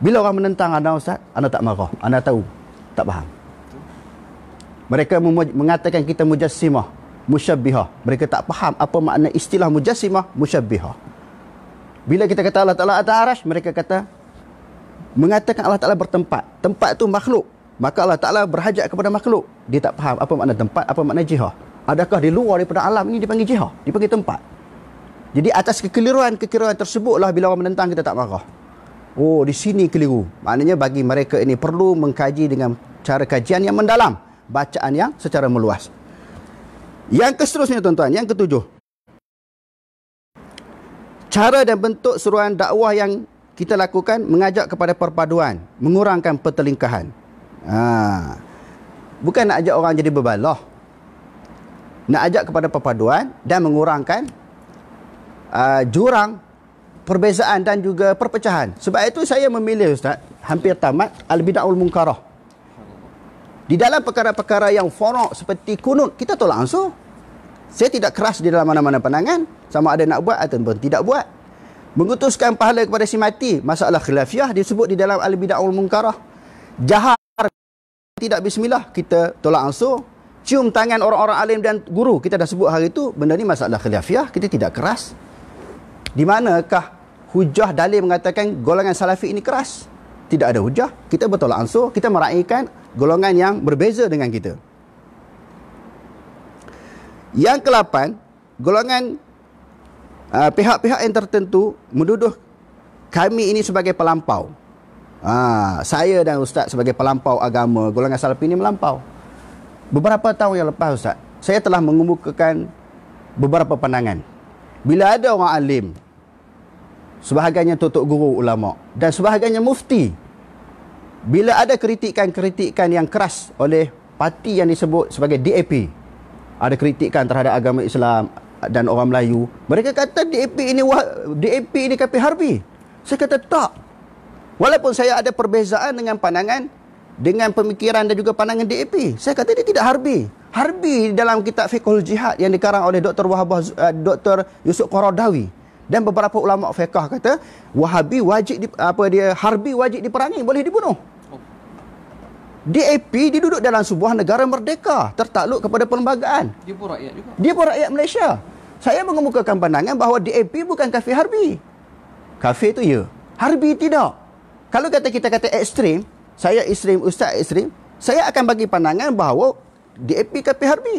Bila orang menentang anda Ustaz, anda tak marah. Anda tahu, tak faham. Mereka mengatakan kita mujassimah, musyabihah. Mereka tak faham apa makna istilah mujassimah, musyabihah. Bila kita kata Allah Ta'ala atas arash, mereka kata, mengatakan Allah Ta'ala bertempat. Tempat itu makhluk. Maka Allah Ta'ala berhajat kepada makhluk. Dia tak faham apa makna tempat, apa makna jihah. Adakah di luar daripada alam ini dipanggil jihah? Dipanggil tempat. Jadi atas kekeliruan-kekeliruan tersebutlah bila orang menentang kita tak marah. Oh, di sini keliru. Maknanya bagi mereka ini perlu mengkaji dengan cara kajian yang mendalam. Bacaan yang secara meluas. Yang keseterusnya tuan-tuan, yang ketujuh cara dan bentuk seruan dakwah yang kita lakukan mengajak kepada perpaduan, mengurangkan pertelingkahan. Ha. Bukan nak ajak orang jadi berbaloh. Nak ajak kepada perpaduan dan mengurangkan uh, jurang perbezaan dan juga perpecahan. Sebab itu saya memilih Ustaz, hampir tamat, al bidahul Munkarah. Di dalam perkara-perkara yang forok seperti kunut, kita tolak langsung. Saya tidak keras di dalam mana-mana pandangan sama ada nak buat ataupun tidak buat. Mengutuskan pahala kepada si mati, masalah khilafiyah disebut di dalam al-bid'ahul munkarah. Jahar tidak bismillah kita tolak ansur, cium tangan orang-orang alim dan guru kita dah sebut hari itu benda ni masalah khilafiyah kita tidak keras. Di manakah hujah dalil mengatakan golongan salafi ini keras? Tidak ada hujah, kita bertolak ansur, kita meraihkan golongan yang berbeza dengan kita. Yang kelapan golongan ah, pihak-pihak uh, yang tertentu menduduh kami ini sebagai pelampau. Ha, saya dan Ustaz sebagai pelampau agama golongan salafi ini melampau. Beberapa tahun yang lepas Ustaz, saya telah mengumumkan beberapa pandangan. Bila ada orang alim, sebahagiannya tutup guru ulama dan sebahagiannya mufti, bila ada kritikan-kritikan yang keras oleh parti yang disebut sebagai DAP, ada kritikan terhadap agama Islam dan orang Melayu. Mereka kata DAP ini DAP ini KP Harbi. Saya kata tak. Walaupun saya ada perbezaan dengan pandangan dengan pemikiran dan juga pandangan DAP. Saya kata dia tidak Harbi. Harbi dalam kitab Fiqhul Jihad yang dikarang oleh Dr. Wahab eh, Dr. Yusuf Qaradawi dan beberapa ulama fiqh kata Wahabi wajib apa dia Harbi wajib diperangi boleh dibunuh. DAP dia duduk dalam sebuah negara merdeka tertakluk kepada perlembagaan. Dia pun rakyat juga. Dia pun rakyat Malaysia. Saya mengemukakan pandangan bahawa DAP bukan kafir harbi. Kafir itu ya. Harbi tidak. Kalau kata kita kata ekstrim, saya ekstrim, ustaz ekstrim, saya akan bagi pandangan bahawa DAP kafir harbi.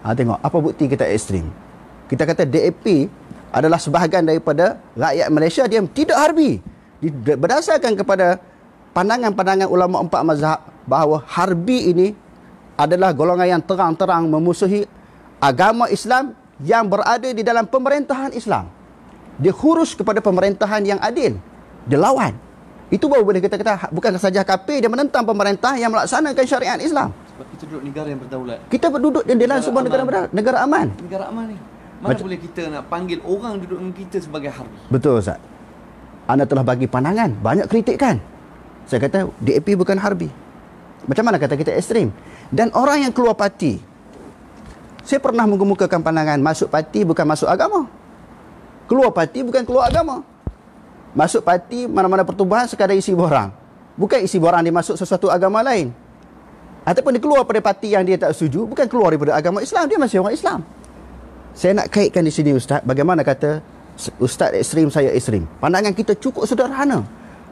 Ha, tengok, apa bukti kita ekstrim? Kita kata DAP adalah sebahagian daripada rakyat Malaysia, dia tidak harbi. Berdasarkan kepada pandangan-pandangan ulama empat mazhab bahawa harbi ini adalah golongan yang terang-terang memusuhi agama Islam yang berada di dalam pemerintahan Islam. Dia hurus kepada pemerintahan yang adil. Dia lawan. Itu baru boleh kita kata bukan sahaja KP dia menentang pemerintah yang melaksanakan syariat Islam. Sebab kita duduk negara yang berdaulat. Kita berduduk di dalam sebuah negara negara aman. Negara aman ni. Mana Bet- boleh kita nak panggil orang duduk dengan kita sebagai harbi? Betul Ustaz. Anda telah bagi pandangan, banyak kritikan. Saya kata DAP bukan harbi. Macam mana kata kita ekstrim? Dan orang yang keluar parti. Saya pernah mengemukakan pandangan masuk parti bukan masuk agama. Keluar parti bukan keluar agama. Masuk parti mana-mana pertubuhan sekadar isi borang. Bukan isi borang dia masuk sesuatu agama lain. Ataupun dia keluar daripada parti yang dia tak setuju, bukan keluar daripada agama Islam. Dia masih orang Islam. Saya nak kaitkan di sini Ustaz, bagaimana kata Ustaz ekstrim, saya ekstrim. Pandangan kita cukup sederhana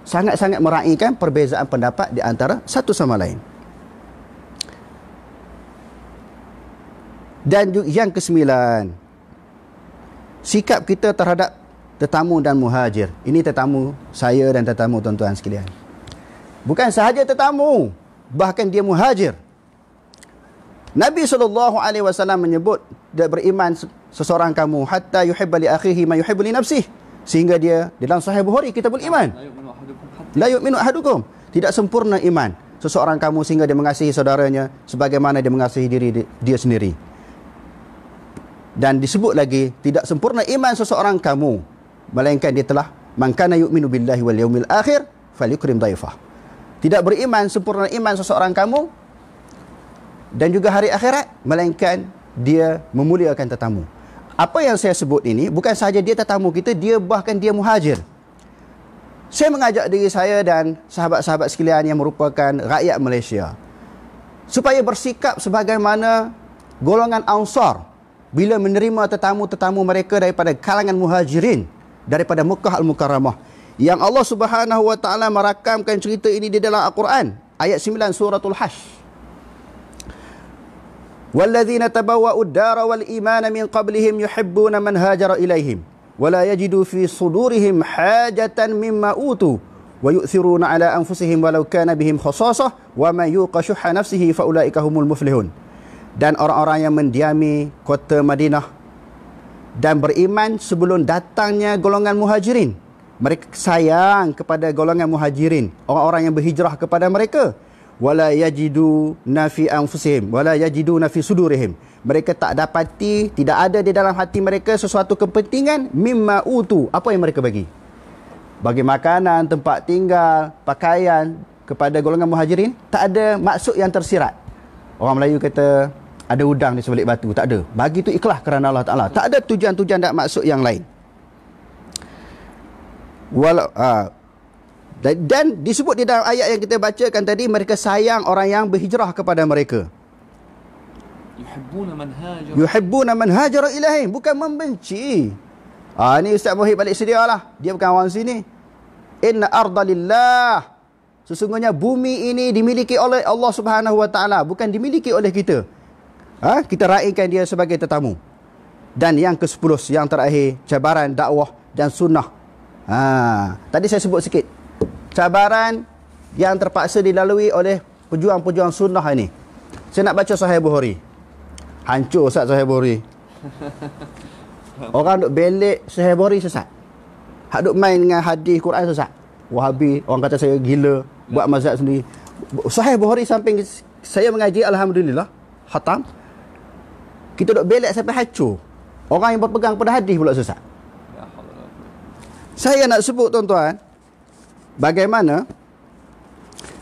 sangat-sangat meraihkan perbezaan pendapat di antara satu sama lain. Dan juga yang kesembilan, sikap kita terhadap tetamu dan muhajir. Ini tetamu saya dan tetamu tuan-tuan sekalian. Bukan sahaja tetamu, bahkan dia muhajir. Nabi SAW menyebut dia beriman seseorang kamu hatta yuhibbali akhihi ma yuhibbali nafsih sehingga dia dalam sahih Bukhari kita beriman La yu'minu ahadukum. Tidak sempurna iman seseorang kamu sehingga dia mengasihi saudaranya sebagaimana dia mengasihi diri dia sendiri. Dan disebut lagi tidak sempurna iman seseorang kamu melainkan dia telah mangkana yu'minu billahi wal yaumil akhir falyukrim dhaifah. Tidak beriman sempurna iman seseorang kamu dan juga hari akhirat melainkan dia memuliakan tetamu. Apa yang saya sebut ini bukan sahaja dia tetamu kita, dia bahkan dia muhajir saya mengajak diri saya dan sahabat-sahabat sekalian yang merupakan rakyat Malaysia supaya bersikap sebagaimana golongan Ansar bila menerima tetamu-tetamu mereka daripada kalangan Muhajirin daripada Mekah Al-Mukarramah yang Allah Subhanahu wa taala merakamkan cerita ini di dalam Al-Quran ayat 9 suratul Hash Walladzina tabawwa'u ad-dara wal iman min qablihim yuhibbuna man hajara ilaihim ولا يجد في صدورهم حاجة مما أوتوا ويؤثرون على أنفسهم ولو كان بهم خصاصة وما يوق شح نفسه فأولئك هم المفلحون dan orang-orang yang mendiami kota Madinah dan beriman sebelum datangnya golongan muhajirin. Mereka sayang kepada golongan muhajirin, orang-orang yang berhijrah kepada mereka wala yajidu nafi anfusihim wala yajidu nafi sudurihim mereka tak dapati tidak ada di dalam hati mereka sesuatu kepentingan mimma utu apa yang mereka bagi bagi makanan tempat tinggal pakaian kepada golongan muhajirin tak ada maksud yang tersirat orang Melayu kata ada udang di sebalik batu tak ada bagi tu ikhlas kerana Allah Taala tak ada tujuan-tujuan dan maksud yang lain walau uh, ah, dan disebut di dalam ayat yang kita bacakan tadi mereka sayang orang yang berhijrah kepada mereka. Yuhibbuna man hajara ilaihim bukan membenci. Ah ni Ustaz Mohib balik sedialah. Dia bukan orang sini. Inna arda lillah. Sesungguhnya bumi ini dimiliki oleh Allah Subhanahu Wa Taala bukan dimiliki oleh kita. Ha? kita raikan dia sebagai tetamu. Dan yang ke-10 yang terakhir cabaran dakwah dan sunnah. Ha tadi saya sebut sikit cabaran yang terpaksa dilalui oleh pejuang-pejuang sunnah ini. Saya nak baca Sahih Bukhari. Hancur Ustaz Sahih Bukhari. Orang duk belik Sahih Bukhari sesat. Hak duk main dengan hadis Quran sesat. Wahabi, orang kata saya gila buat mazhab sendiri. Sahih Bukhari samping saya mengaji alhamdulillah khatam. Kita duk belik sampai hancur. Orang yang berpegang pada hadis pula sesat. Ya, saya nak sebut tuan-tuan, bagaimana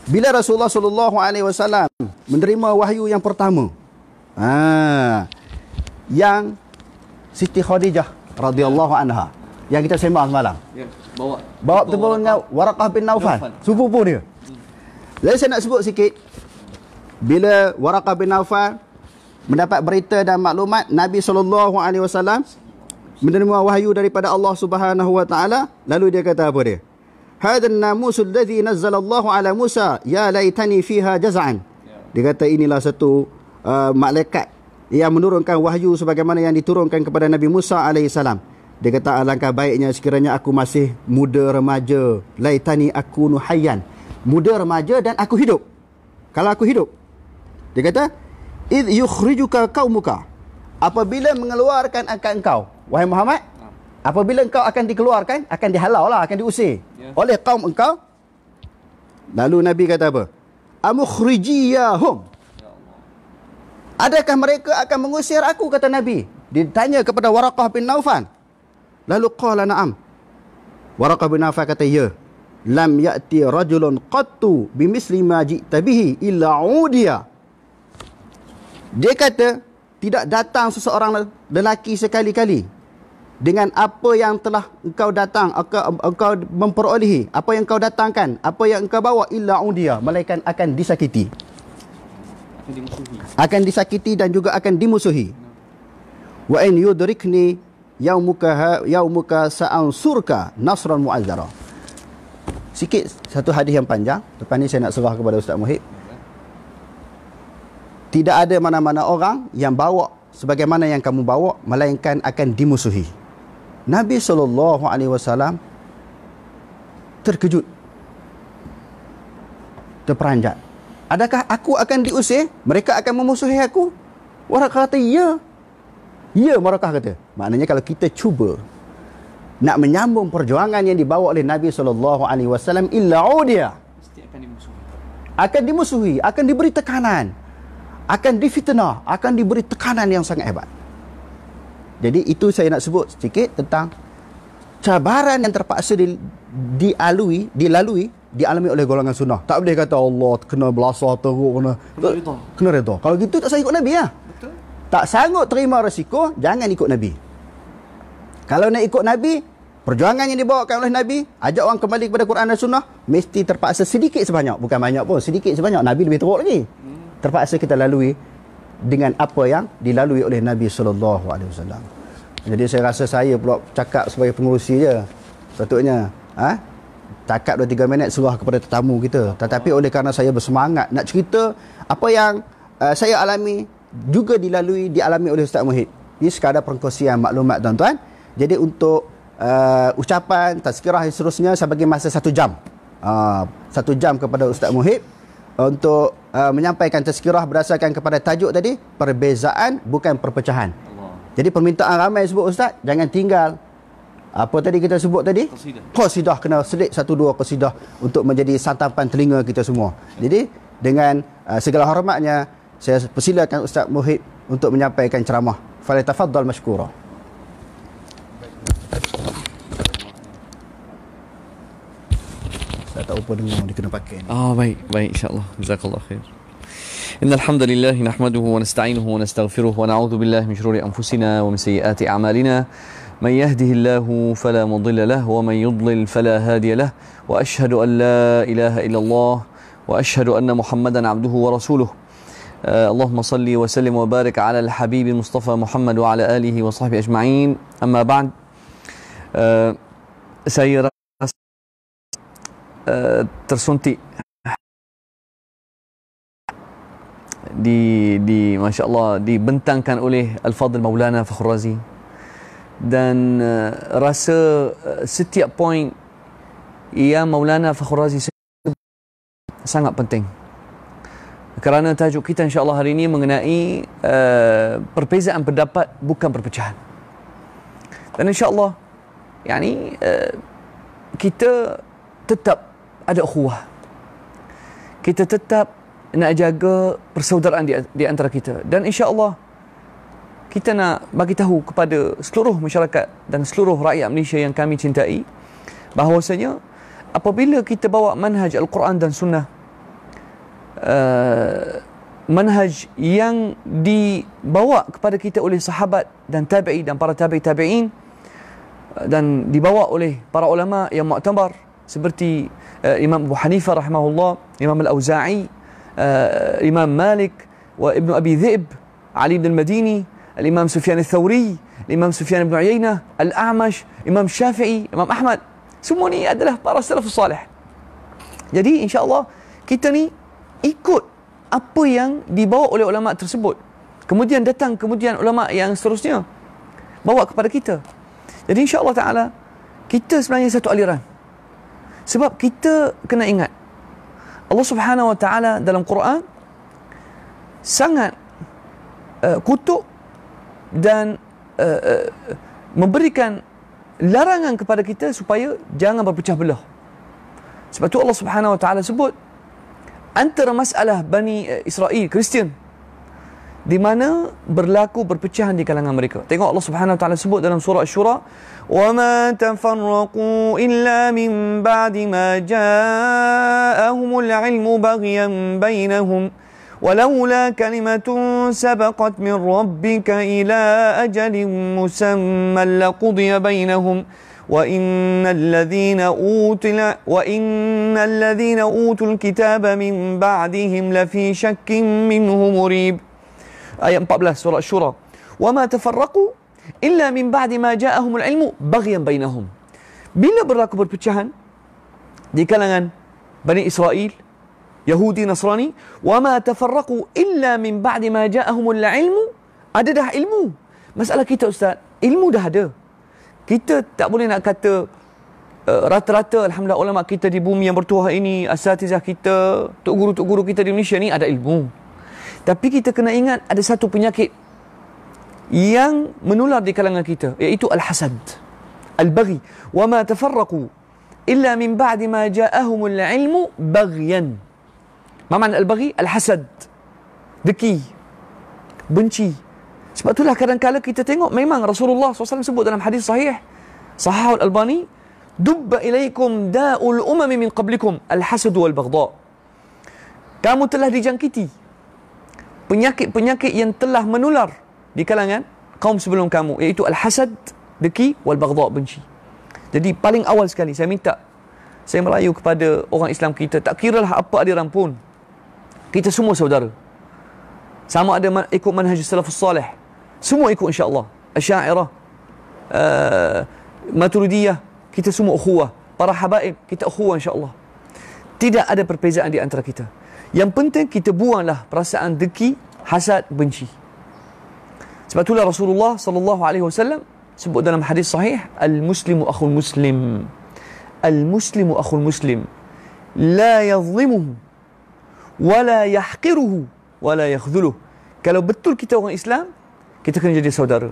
bila Rasulullah sallallahu alaihi wasallam menerima wahyu yang pertama ha yang Siti Khadijah radhiyallahu anha yang kita sembah semalam ya bawa bawa bertemu dengan Waraqah bin Naufal sepupu dia jadi hmm. saya nak sebut sikit bila Waraqah bin Naufal mendapat berita dan maklumat Nabi sallallahu alaihi wasallam menerima wahyu daripada Allah Subhanahu wa taala lalu dia kata apa dia هذا الناموس الذي نزل الله على موسى يا ليتني فيها جزعا dia kata inilah satu uh, malaikat yang menurunkan wahyu sebagaimana yang diturunkan kepada Nabi Musa AS. Dia kata alangkah baiknya sekiranya aku masih muda remaja. Laitani aku nuhayyan. Muda remaja dan aku hidup. Kalau aku hidup. Dia kata, Idh yukhrijuka kaumuka. Apabila mengeluarkan akan engkau. Wahai Muhammad, apabila engkau akan dikeluarkan akan dihalau lah akan diusir yeah. oleh kaum engkau lalu nabi kata apa amukhrijiyahum ya adakah mereka akan mengusir aku kata nabi ditanya kepada Waraqah bin Naufan lalu qala na'am Waraqah bin Naufan kata ya lam ya'ti rajulun qattu bimisli ma ji'ta illa udiya dia kata tidak datang seseorang lelaki sekali-kali dengan apa yang telah engkau datang engkau, engkau memperolehi apa yang engkau datangkan apa yang engkau bawa illa udia malaikat akan disakiti akan disakiti dan juga akan dimusuhi wa in yudrikni yaumuka ha, yaumuka sa'ansurka nasran mu'azzara sikit satu hadis yang panjang depan ni saya nak serah kepada ustaz muhib tidak ada mana-mana orang yang bawa sebagaimana yang kamu bawa melainkan akan dimusuhi Nabi saw terkejut terperanjat adakah aku akan diusir mereka akan memusuhi aku Warakah kata ya ya Warakah kata maknanya kalau kita cuba nak menyambung perjuangan yang dibawa oleh Nabi saw, alaihi wasallam illa udia akan dimusuhi akan dimusuhi akan diberi tekanan akan difitnah akan diberi tekanan yang sangat hebat jadi itu saya nak sebut sedikit tentang cabaran yang terpaksa di, dialui, dilalui, dialami oleh golongan sunnah. Tak boleh kata Allah kena belasah teruk kena kena reda. Kalau gitu tak saya ikut Nabi ya? Betul. Tak sanggup terima resiko, jangan ikut Nabi. Kalau nak ikut Nabi, perjuangan yang dibawakan oleh Nabi, ajak orang kembali kepada Quran dan sunnah, mesti terpaksa sedikit sebanyak. Bukan banyak pun, sedikit sebanyak. Nabi lebih teruk lagi. Hmm. Terpaksa kita lalui dengan apa yang dilalui oleh Nabi SAW. Jadi saya rasa saya pula cakap sebagai pengurusi je. Sepatutnya. Ha? Cakap 2-3 minit seluruh kepada tetamu kita. Tetapi oleh kerana saya bersemangat nak cerita apa yang uh, saya alami juga dilalui, dialami oleh Ustaz Muhyid. Ini sekadar perkongsian maklumat tuan-tuan. Jadi untuk uh, ucapan, tazkirah dan seterusnya saya bagi masa satu jam. Uh, ah, 1 jam kepada Ustaz Muhyid untuk uh, menyampaikan tazkirah berdasarkan kepada tajuk tadi perbezaan bukan perpecahan. Allah. Jadi permintaan ramai sebut ustaz jangan tinggal apa tadi kita sebut tadi? kosidah kena sedik satu dua kosidah untuk menjadi santapan telinga kita semua. Jadi dengan uh, segala hormatnya saya persilakan ustaz Muhid untuk menyampaikan ceramah. Fa tafaddal mashkura. Thank tak tahu apa dulu dia kena pakai ni. Oh ah, baik, baik insya-Allah. Jazakallah khair. إن الحمد لله نحمده ونستعينه ونستغفره ونعوذ بالله من شرور أنفسنا ومن سيئات أعمالنا من يهده الله فلا مضل له ومن يضلل فلا هادي له وأشهد أن لا إله إلا الله وأشهد أن محمدا عبده ورسوله اللهم صل وسلم وبارك على الحبيب المصطفى محمد وعلى آله وصحبه أجمعين أما بعد آه سيرة Eh, tersuntik di di masya-Allah dibentangkan oleh Al-Fadhil Maulana Fakhrul Razi dan uh, rasa uh, setiap poin ia Maulana Fakhrul Razi sangat penting kerana tajuk kita insya-Allah hari ini mengenai uh, perbezaan pendapat bukan perpecahan dan insya-Allah yakni uh, kita tetap ada ukhuwah. Kita tetap nak jaga persaudaraan di, di antara kita dan insya-Allah kita nak bagi tahu kepada seluruh masyarakat dan seluruh rakyat Malaysia yang kami cintai bahawasanya apabila kita bawa manhaj al-Quran dan sunnah uh, manhaj yang dibawa kepada kita oleh sahabat dan tabi'i dan para tabi'i tabi'in eh, dan dibawa oleh para ulama yang muktabar seperti إمام أبو حنيفة رحمه الله إمام الأوزاعي إمام مالك وابن أبي ذئب علي بن المديني الإمام سفيان الثوري الإمام سفيان بن عيينة الأعمش إمام الشافعي إمام أحمد سموني أدله para السلف الصالح jadi إن شاء الله kita ni ikut apa yang dibawa oleh ulama tersebut kemudian datang kemudian ulama yang seterusnya bawa kepada kita jadi insya Allah Ta'ala kita sebenarnya satu aliran sebab kita kena ingat Allah Subhanahu Wa Taala dalam Quran sangat uh, kutuk dan uh, uh, memberikan larangan kepada kita supaya jangan berpecah belah. Sebab tu Allah Subhanahu Wa Taala sebut antara masalah Bani Israel Kristian di mana berlaku perpecahan di kalangan mereka. Tengok Allah Subhanahu Wa Taala sebut dalam surah Asy-Syura, "Wa ma tafarraqu illa min ba'di ma ja'ahumul 'ilmu baghyan bainahum." ولولا كلمة سبقت من ربك إلى أجل مسمى لقضي بينهم وإن الذين أوتوا وإن الذين أوتوا الكتاب من بعدهم لفي شك منه مريب ayat 14 surah syura wama tafarraqu illa min ba'di ma ja'ahumul ilmu baghyan bainahum bila berlaku perpecahan di kalangan Bani Israel Yahudi Nasrani wama tafarraqu illa min ba'di ma ja'ahumul ilmu ada dah ilmu masalah kita ustaz ilmu dah ada kita tak boleh nak kata eh, rata-rata alhamdulillah ulama kita di bumi yang bertuah ini asatizah kita tok guru-tok guru kita di Malaysia ni ada ilmu tapi kita kena ingat ada satu penyakit yang menular di kalangan kita iaitu al-hasad. Al-baghi wa ma tafarraqu illa min ba'di ma ja'ahum al-ilmu baghyan. Apa makna al-baghi? Al-hasad. Deki. Benci. Sebab itulah kadang-kadang kita tengok memang Rasulullah SAW sebut dalam hadis sahih Sahih al-Albani Dubba ilaikum da'ul umami min qablikum Al-hasad wal-baghda Kamu telah dijangkiti penyakit-penyakit yang telah menular di kalangan kaum sebelum kamu iaitu al-hasad, deki wal baghdha benci. Jadi paling awal sekali saya minta saya merayu kepada orang Islam kita tak kiralah apa aliran pun. Kita semua saudara. Sama ada ikut manhaj salafus salih, semua ikut insya-Allah. Asy'ariyah, eh, Maturidiyah, kita semua ukhuwah. Para habaib, kita ukhuwah insya-Allah. Tidak ada perbezaan di antara kita. Yang penting kita buanglah perasaan deki, hasad, benci. Sebab itulah Rasulullah sallallahu alaihi wasallam sebut dalam hadis sahih al-muslimu akhul muslim. Al-muslimu akhul muslim la yazlimuhu wa la yahqiruhu wa la yakhdhuluh. Kalau betul kita orang Islam, kita kena jadi saudara.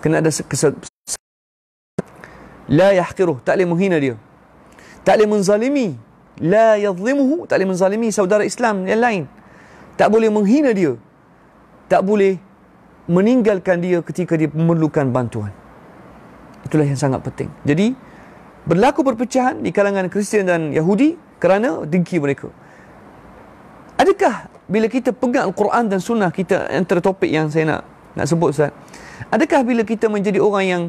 Kena ada kesal la yahqiruh, tak boleh menghina dia. Tak boleh menzalimi la yadhlimuhu tak boleh menzalimi saudara Islam yang lain tak boleh menghina dia tak boleh meninggalkan dia ketika dia memerlukan bantuan itulah yang sangat penting jadi berlaku perpecahan di kalangan Kristian dan Yahudi kerana dengki mereka adakah bila kita pegang Al-Quran dan Sunnah kita antara topik yang saya nak nak sebut Ustaz adakah bila kita menjadi orang yang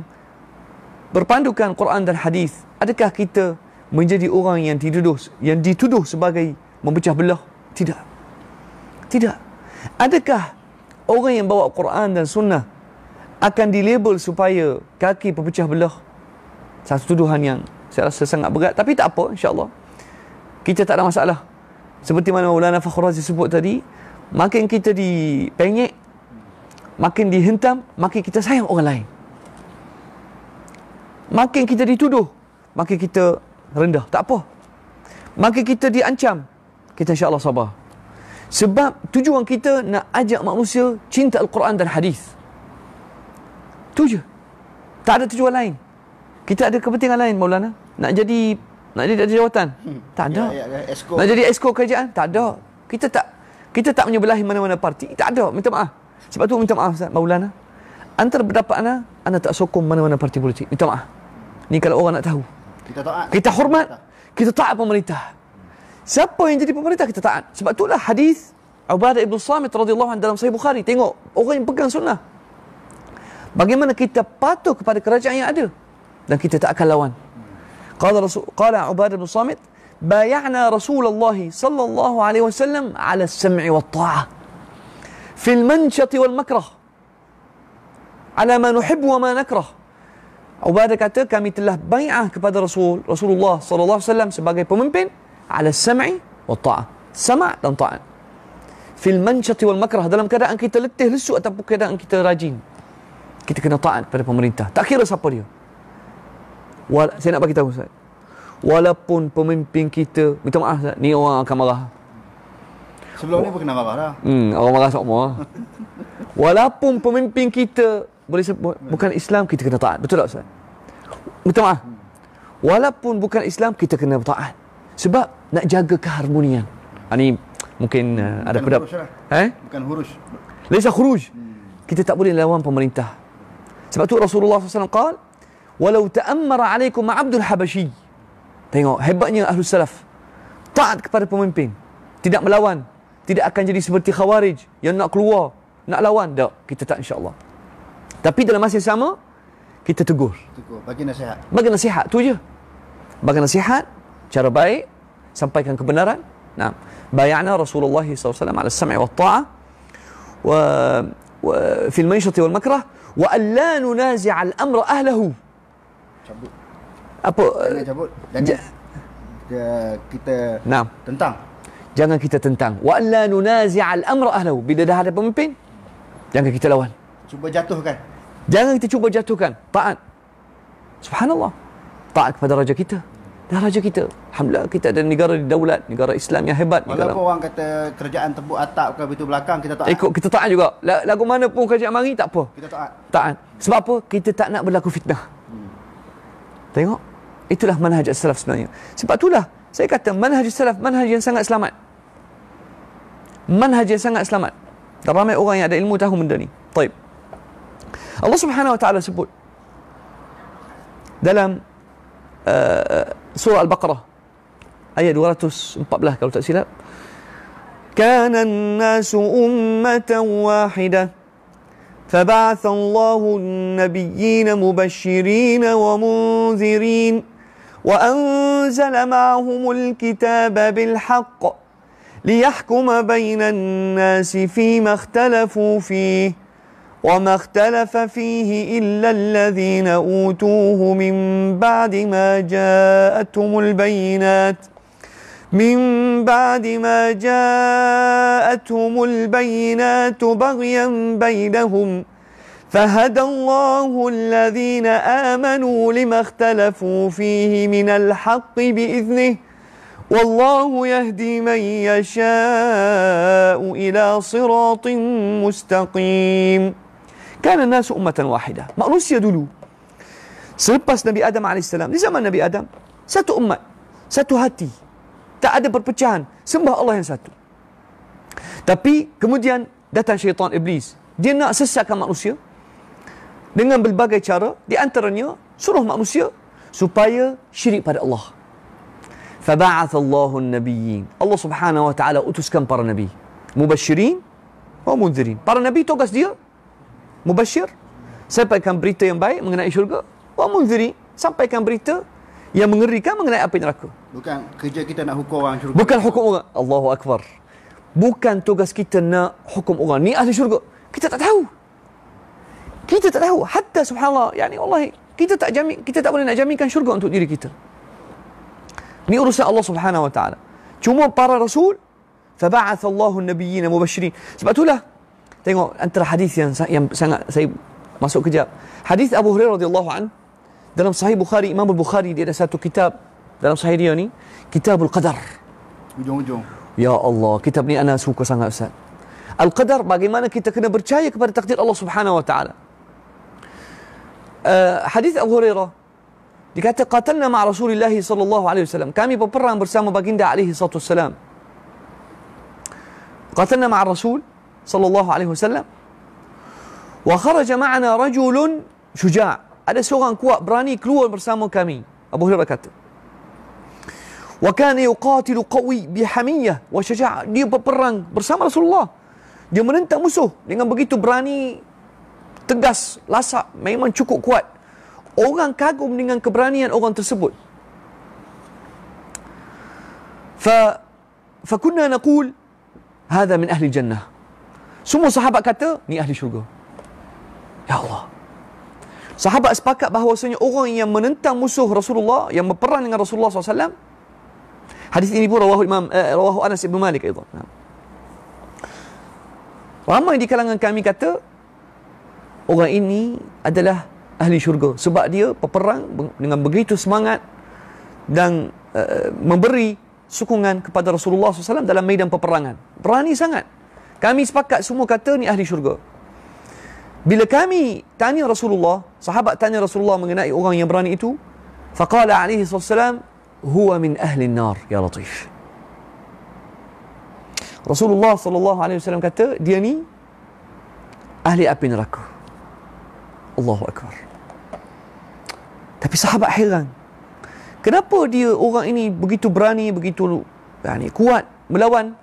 berpandukan Quran dan hadis adakah kita menjadi orang yang dituduh yang dituduh sebagai memecah belah tidak tidak adakah orang yang bawa Quran dan sunnah akan dilabel supaya kaki pepecah belah satu tuduhan yang saya rasa sangat berat tapi tak apa insyaallah kita tak ada masalah seperti mana Maulana Fakhrazi sebut tadi makin kita dipenyek makin dihentam makin kita sayang orang lain makin kita dituduh makin kita rendah. Tak apa. Maka kita diancam. Kita insyaAllah sabar. Sebab tujuan kita nak ajak manusia cinta Al-Quran dan hadis. Itu je. Tak ada tujuan lain. Kita ada kepentingan lain, Maulana. Nak jadi nak jadi ada jawatan? Hmm. Tak ada. Ya, ya, ya. Nak jadi esko kerajaan? Tak ada. Kita tak kita tak menyebelahi mana-mana parti. Tak ada. Minta maaf. Sebab tu minta maaf, Maulana. Antara pendapat anda, anda tak sokong mana-mana parti politik. Minta maaf. Ni kalau orang nak tahu. Kita taat. Kita hormat. Kita taat pemerintah. Siapa yang jadi pemerintah kita taat. Sebab itulah hadis Ubadah Ibn Samit radhiyallahu anhu dalam Sahih Bukhari. Tengok orang yang pegang sunnah. Bagaimana kita patuh kepada kerajaan yang ada dan kita tak akan lawan. Qala Rasul qala Ubadah bin Samit Rasulullah بايعنا رسول الله صلى الله عليه وسلم ta'ah fil manshati wal makrah ala ma nuhibbu wa ma nakrah Ubadah kata kami telah bai'ah kepada Rasul Rasulullah sallallahu alaihi wasallam sebagai pemimpin ala sam'i wa ta'ah. Sama' dan ta'at. Fil manshati wal makrah dalam keadaan kita letih lesu ataupun keadaan kita rajin. Kita kena taat pada pemerintah. Tak kira siapa dia. Wal saya nak bagi tahu Ustaz. Walaupun pemimpin kita minta maaf Ustaz, ni orang akan marah. Sebelum ni pun kena marah dah. Hmm, orang marah semua. *laughs* Walaupun pemimpin kita boleh sebut bukan Islam kita kena taat betul tak ustaz minta maaf walaupun bukan Islam kita kena taat sebab nak jaga keharmonian Ani ah, mungkin uh, ada pendapat lah. eh bukan huruj lesa khuruj hmm. kita tak boleh lawan pemerintah sebab tu Rasulullah SAW qal walau ta'ammara alaikum Abdul Habashi tengok hebatnya ahli salaf taat kepada pemimpin tidak melawan tidak akan jadi seperti khawarij yang nak keluar nak lawan tak kita tak insyaallah tapi dalam masa yang sama Kita tegur Tegur Bagi nasihat Bagi nasihat tu je Bagi nasihat Cara baik Sampaikan kebenaran Nah Bayana Rasulullah SAW al sam'i wa ta'a Wa Wa Fil manshati wal makrah Wa alla nunazi'al amra ahlahu Cabut Apa eh, Jangan cabut Kita Nah Tentang Jangan kita tentang Wa alla nunazi'al amra ahlahu Bila dah ada pemimpin Jangan kita lawan Cuba jatuhkan Jangan kita cuba jatuhkan taat. Subhanallah. Taat kepada raja kita. Dah raja kita. Alhamdulillah kita ada negara di daulat, negara Islam yang hebat. Walaupun negara. orang kata kerjaan tebuk atap ke pintu belakang, kita taat. Ikut, eh, kita taat juga. Lagu mana pun kerajaan mari, tak apa. Kita taat. Taat. Sebab apa? Kita tak nak berlaku fitnah. Hmm. Tengok. Itulah manhaj salaf sebenarnya. Sebab itulah saya kata manhaj salaf manhaj yang sangat selamat. Manhaj yang sangat selamat. Dan ramai orang yang ada ilmu tahu benda ni. Taib. الله سبحانه وتعالى سبول دلم آه، سورة البقرة أي baqarah قبلها 214 kalau كان الناس أمة واحدة فبعث الله النبيين مبشرين ومنذرين وأنزل معهم الكتاب بالحق ليحكم بين الناس فيما اختلفوا فيه وما اختلف فيه إلا الذين أوتوه من بعد ما جاءتهم البينات من بعد ما جاءتهم البينات بغيا بينهم فهدى الله الذين آمنوا لما اختلفوا فيه من الحق بإذنه والله يهدي من يشاء إلى صراط مستقيم Kana nas ummatan wahidah. Manusia dulu. Selepas Nabi Adam AS. Di zaman Nabi Adam. Satu umat. Satu hati. Tak ada perpecahan. Sembah Allah yang satu. Tapi kemudian datang syaitan iblis. Dia nak sesakkan manusia. Dengan berbagai cara. Di antaranya suruh manusia. Supaya syirik pada Allah. فَبَعَثَ اللَّهُ النَّبِيِّينَ Allah subhanahu wa ta'ala utuskan para nabi. Mubashirin wa mundhirin. Para nabi tugas dia mubasyir sampaikan berita yang baik mengenai syurga wa munziri sampaikan berita yang mengerikan mengenai api neraka bukan kerja kita nak hukum orang syurga bukan hukum orang Allahu akbar bukan tugas kita nak hukum orang ni ahli syurga kita tak tahu kita tak tahu hatta subhanallah ya ni Allah kita tak jami, kita tak boleh nak jaminkan syurga untuk diri kita ni urusan Allah subhanahu wa taala cuma para rasul فبعث الله النبيين مبشرين سبعتوا له Tengok antara hadis yang yang sangat saya masuk kejap. Hadis Abu Hurairah radhiyallahu an dalam Sahih Bukhari Imam Al-Bukhari dia ada satu kitab dalam Sahih dia ni Kitabul Qadar. Ujung-ujung. Ya Allah, kitab ni ana suka sangat Ustaz. Al-Qadar bagaimana kita kena percaya kepada takdir Allah Subhanahu wa taala. Uh, hadis Abu Hurairah dikatakan qatalna ma Rasulillah sallallahu alaihi wasallam. Kami berperang bersama baginda alaihi salatu wasallam. Qatalna ma Rasul صلى الله عليه وسلم وخرج معنا رجل شجاع ada seorang kuat berani keluar bersama kami Abu Hurairah kata wa kana yuqatilu qawi bihamiyah wa syaja' dia berperang bersama Rasulullah dia menentang musuh dengan begitu berani tegas lasak memang cukup kuat orang kagum dengan keberanian orang tersebut fa fa kunna naqul hadha min ahli jannah semua sahabat kata, ni ahli syurga. Ya Allah. Sahabat sepakat bahawasanya orang yang menentang musuh Rasulullah, yang berperang dengan Rasulullah SAW, hadis ini pun rawahu, imam, eh, rawahu Anas Ibn Malik. Ayat. Ramai di kalangan kami kata, orang ini adalah ahli syurga. Sebab dia berperang dengan begitu semangat dan uh, memberi sokongan kepada Rasulullah SAW dalam medan peperangan. Berani sangat. Kami sepakat semua kata ni ahli syurga. Bila kami tanya Rasulullah, sahabat tanya Rasulullah mengenai orang yang berani itu, faqala alaihi wasallam huwa min ahli nar ya latif. Rasulullah sallallahu alaihi wasallam kata dia ni ahli api neraka. Allahu akbar. Tapi sahabat heran. Kenapa dia orang ini begitu berani, begitu yani kuat melawan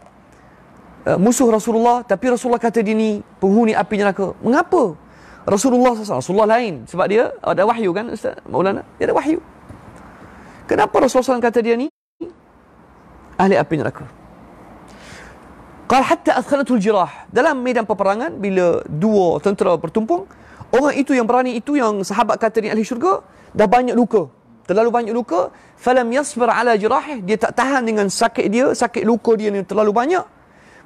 Eh, musuh Rasulullah tapi Rasulullah kata dia ni penghuni api neraka. Mengapa? Rasulullah SAW, Rasulullah lain sebab dia oh, ada wahyu kan Ustaz Maulana? Dia ada wahyu. Kenapa Rasulullah SAW kata dia ni ahli api neraka? Qal hatta adkhanatul jirah. Dalam medan peperangan bila dua tentera bertumpung, orang itu yang berani itu yang sahabat kata ni ahli syurga dah banyak luka. Terlalu banyak luka, falam yasbir ala jirahih. Dia tak tahan dengan sakit dia, sakit luka dia ni terlalu banyak.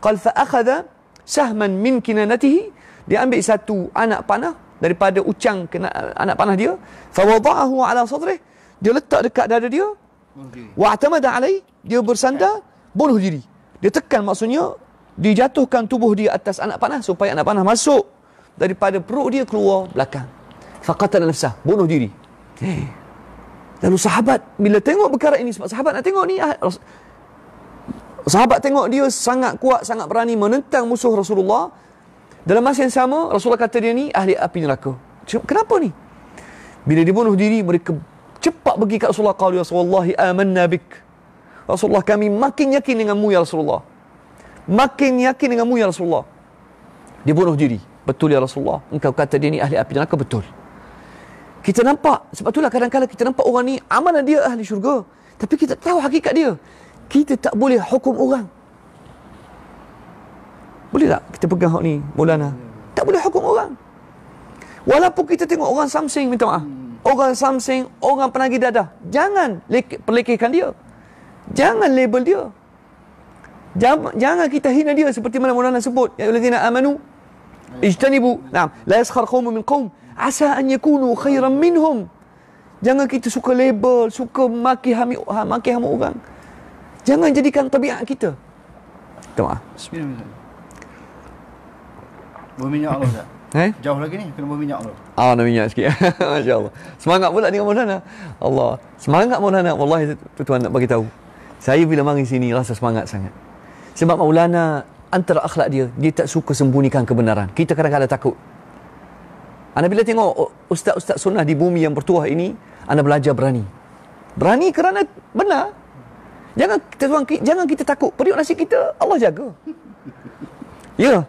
Qal fa'akhadha sahman min kinanatihi. Dia ambil satu anak panah daripada ucang kena, anak panah dia. Fawadahu ala sadrih. Dia letak dekat dada dia. Wa'atamada alaih. Dia bersandar. Bunuh diri. Dia tekan maksudnya. Dijatuhkan tubuh dia atas anak panah. Supaya anak panah masuk. Daripada perut dia keluar belakang. Faqatan nafsah. Bunuh diri. Eh. Lalu sahabat bila tengok perkara ini. Sebab sahabat nak tengok ni. Ah, Sahabat tengok dia sangat kuat, sangat berani menentang musuh Rasulullah. Dalam masa yang sama, Rasulullah kata dia ni ahli api neraka. Kenapa ni? Bila dia bunuh diri, mereka cepat pergi ke Rasulullah. Qalu ya Rasulullah, amanna bik. Rasulullah, kami makin yakin denganmu ya Rasulullah. Makin yakin denganmu ya Rasulullah. Dia bunuh diri. Betul ya Rasulullah. Engkau kata dia ni ahli api neraka, betul. Kita nampak, sebab itulah kadang-kadang kita nampak orang ni amanah dia ahli syurga. Tapi kita tahu hakikat dia. Kita tak boleh hukum orang Boleh tak kita pegang hak ni Maulana Tak boleh hukum orang Walaupun kita tengok orang samsing minta maaf hmm. Orang samsing Orang penagih dadah Jangan perlekehkan dia Jangan label dia Jangan kita hina dia seperti mana Maulana sebut ya allazina amanu ijtanibu naam la yaskhar qaumun min qaum asa an yakunu khairan minhum jangan kita suka label suka maki hami ha, maki orang Jangan jadikan tabiat kita. Tengok ah. Bismillahirrahmanirrahim. Bawa minyak Allah tak? *coughs* Eh? Jauh lagi ni kena bawa minyak Allah. Ah, nak minyak sikit. *laughs* Masya-Allah. Semangat pula dengan Maulana. Allah. Semangat Maulana. Wallahi tuan nak bagi tahu. Saya bila mari sini rasa semangat sangat. Sebab Maulana antara akhlak dia, dia tak suka sembunyikan kebenaran. Kita kadang-kadang takut. Anda bila tengok oh, ustaz-ustaz sunnah di bumi yang bertuah ini, anda belajar berani. Berani kerana benar. Jangan kita tuan, jangan kita takut. Periuk nasib kita, Allah jaga. *laughs* Ya.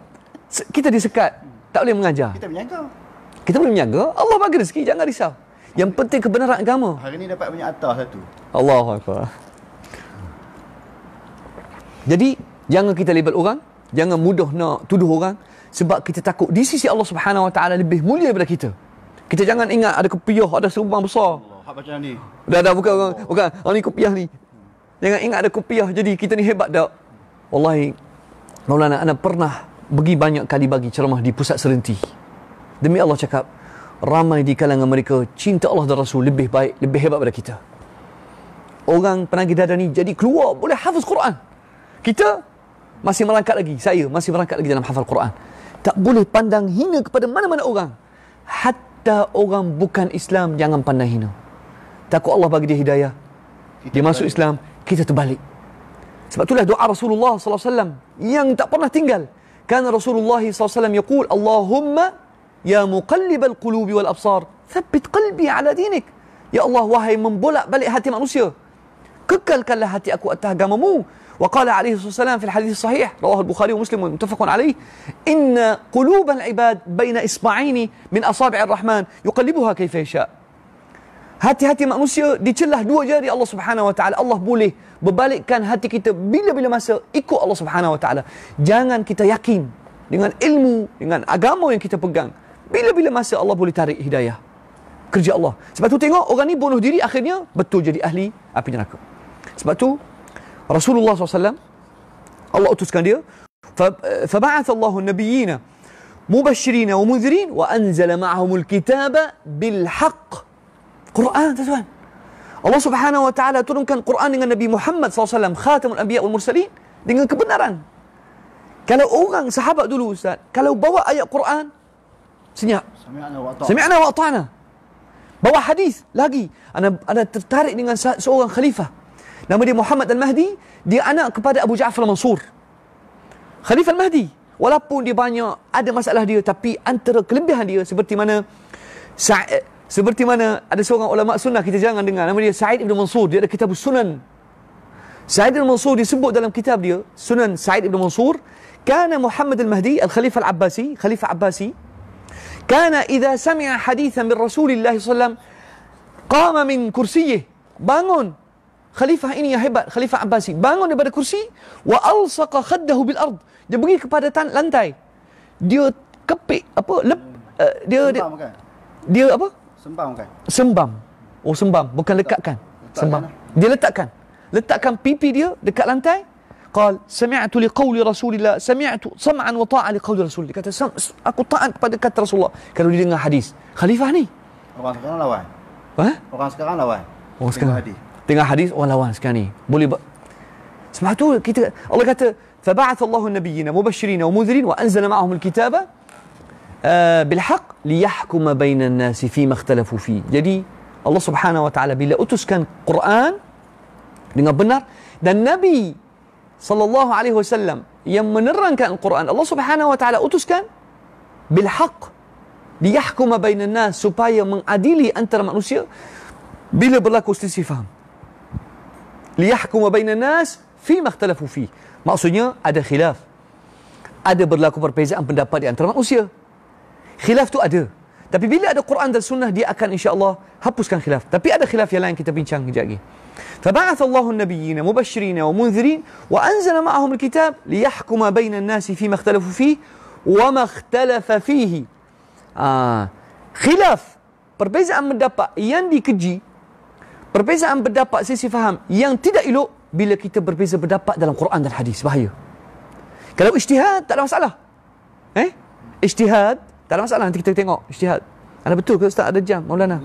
Kita disekat, tak boleh mengajar. Kita menyaga. Kita boleh menyaga. Allah bagi rezeki, jangan risau. Yang penting kebenaran agama. Hari ini dapat banyak atas satu. Allahu akbar. Jadi, jangan kita label orang, jangan mudah nak tuduh orang sebab kita takut di sisi Allah Subhanahu Wa Taala lebih mulia daripada kita. Kita jangan ingat ada kepiah, ada serbang besar. Allah, hak macam ni. Dah dah bukan orang, oh. bukan. Oh ni kepiah ni. Jangan ingat ada kopiah jadi kita ni hebat tak? Wallahi, Maulana, anda pernah pergi banyak kali bagi ceramah di pusat serenti. Demi Allah cakap, ramai di kalangan mereka cinta Allah dan Rasul lebih baik, lebih hebat daripada kita. Orang penagi dada ni jadi keluar boleh hafaz Quran. Kita masih merangkak lagi. Saya masih merangkak lagi dalam hafal Quran. Tak boleh pandang hina kepada mana-mana orang. Hatta orang bukan Islam jangan pandang hina. Takut Allah bagi dia hidayah. dia masuk Islam, kita terbalik. Sebab itulah doa Rasulullah SAW yang tak pernah tinggal. Kan Rasulullah SAW yaqul, Allahumma ya muqallibal qulubi wal absar, thabbit qalbi ala dinik. Ya Allah, wahai membolak balik hati manusia. Kekalkanlah hati aku atas agamamu. Wa qala alaihi wasallam fil والسلام sahih. الحديث al-Bukhari wa muslim متفق عليه Inna قلوب ibad بين إصبعين min asabi'ir rahman. Yuqallibuha كيف yasha'. hati-hati manusia dicelah dua jari Allah Subhanahu Wa Taala Allah boleh berbalikkan hati kita bila-bila masa ikut Allah Subhanahu Wa Taala jangan kita yakin dengan ilmu dengan agama yang kita pegang bila-bila masa Allah boleh tarik hidayah kerja Allah sebab tu tengok orang ni bunuh diri akhirnya betul jadi ahli api neraka sebab tu Rasulullah SAW Allah utuskan dia فبعث الله النبيين مبشرين ومنذرين وأنزل معهم الكتاب بالحق Quran tuan-tuan. Allah Subhanahu wa taala turunkan Quran dengan Nabi Muhammad SAW khatamul anbiya wal mursalin dengan kebenaran. Kalau orang sahabat dulu ustaz, kalau bawa ayat Quran senyap. Sami'na wa ata'na. Bawa hadis lagi. Ana ana tertarik dengan seorang khalifah. Nama dia Muhammad Al-Mahdi, dia anak kepada Abu Ja'far Al-Mansur. Khalifah Al-Mahdi, walaupun dia banyak ada masalah dia tapi antara kelebihan dia seperti mana seperti mana ada seorang ulama sunnah kita jangan dengar nama dia Said Ibn Mansur dia ada kitab Sunan. Said Ibn Mansur disebut dalam kitab dia Sunan Said Ibn Mansur kana Muhammad al-Mahdi al-Khalifah al-Abbasi Khalifah Abbasi kana idza sami'a hadithan min Rasulillah sallam qama min kursiyyi bangun Khalifah ini yang hebat Khalifah Abbasi bangun daripada kursi wa alsaqa khaddahu bil ard dia pergi kepada tan- lantai dia kepik apa lep uh, dia, dia dia apa Sembam kan? Sembam. Oh sembam, bukan lekatkan. Letak sembam. Kan? Lah. Dia letakkan. Letakkan pipi dia dekat lantai. Qal sami'tu li qawli Rasulillah, sami'tu sam'an wa ta'a li qawli Dia kata aku taat kepada kata Rasulullah. Kalau dia dengar hadis. Khalifah ni. Orang sekarang lawan. Apa? Ha? Orang sekarang lawan. Orang Tengah Hadis. Tengah hadis orang lawan sekarang ni. Boleh ba- Sebab tu kita Allah kata فبعث الله النبيين مبشرين ومنذرين وانزل معهم الكتاب بالحق liyahkuma bainan nasi fi makhtalafu fi. Jadi Allah Subhanahu wa taala bila utuskan Quran dengan benar dan Nabi sallallahu alaihi wasallam yang menerangkan Quran Allah Subhanahu wa taala utuskan bil haqq liyahkuma bainan nas supaya mengadili antara manusia bila berlaku selisih faham liyahkuma bainan nas fi makhtalafu fi maksudnya ada khilaf ada berlaku perbezaan pendapat di antara manusia Khilaf tu ada. Tapi bila ada Quran dan Sunnah, dia akan insya Allah hapuskan khilaf. Tapi ada khilaf yang lain kita bincang kejap lagi. فبعث الله النبيين مبشرين ومنذرين وأنزل معهم الكتاب ليحكم بين الناس فيما اختلفوا فيه وما اختلف فيه آه. خلاف perbezaan pendapat yang dikeji perbezaan pendapat sisi faham yang tidak elok bila kita berbeza pendapat dalam Quran dan hadis bahaya kalau ijtihad tak ada masalah eh ijtihad tak ada masalah nanti kita tengok Ijtihad Ada betul ke Ustaz ada jam Maulana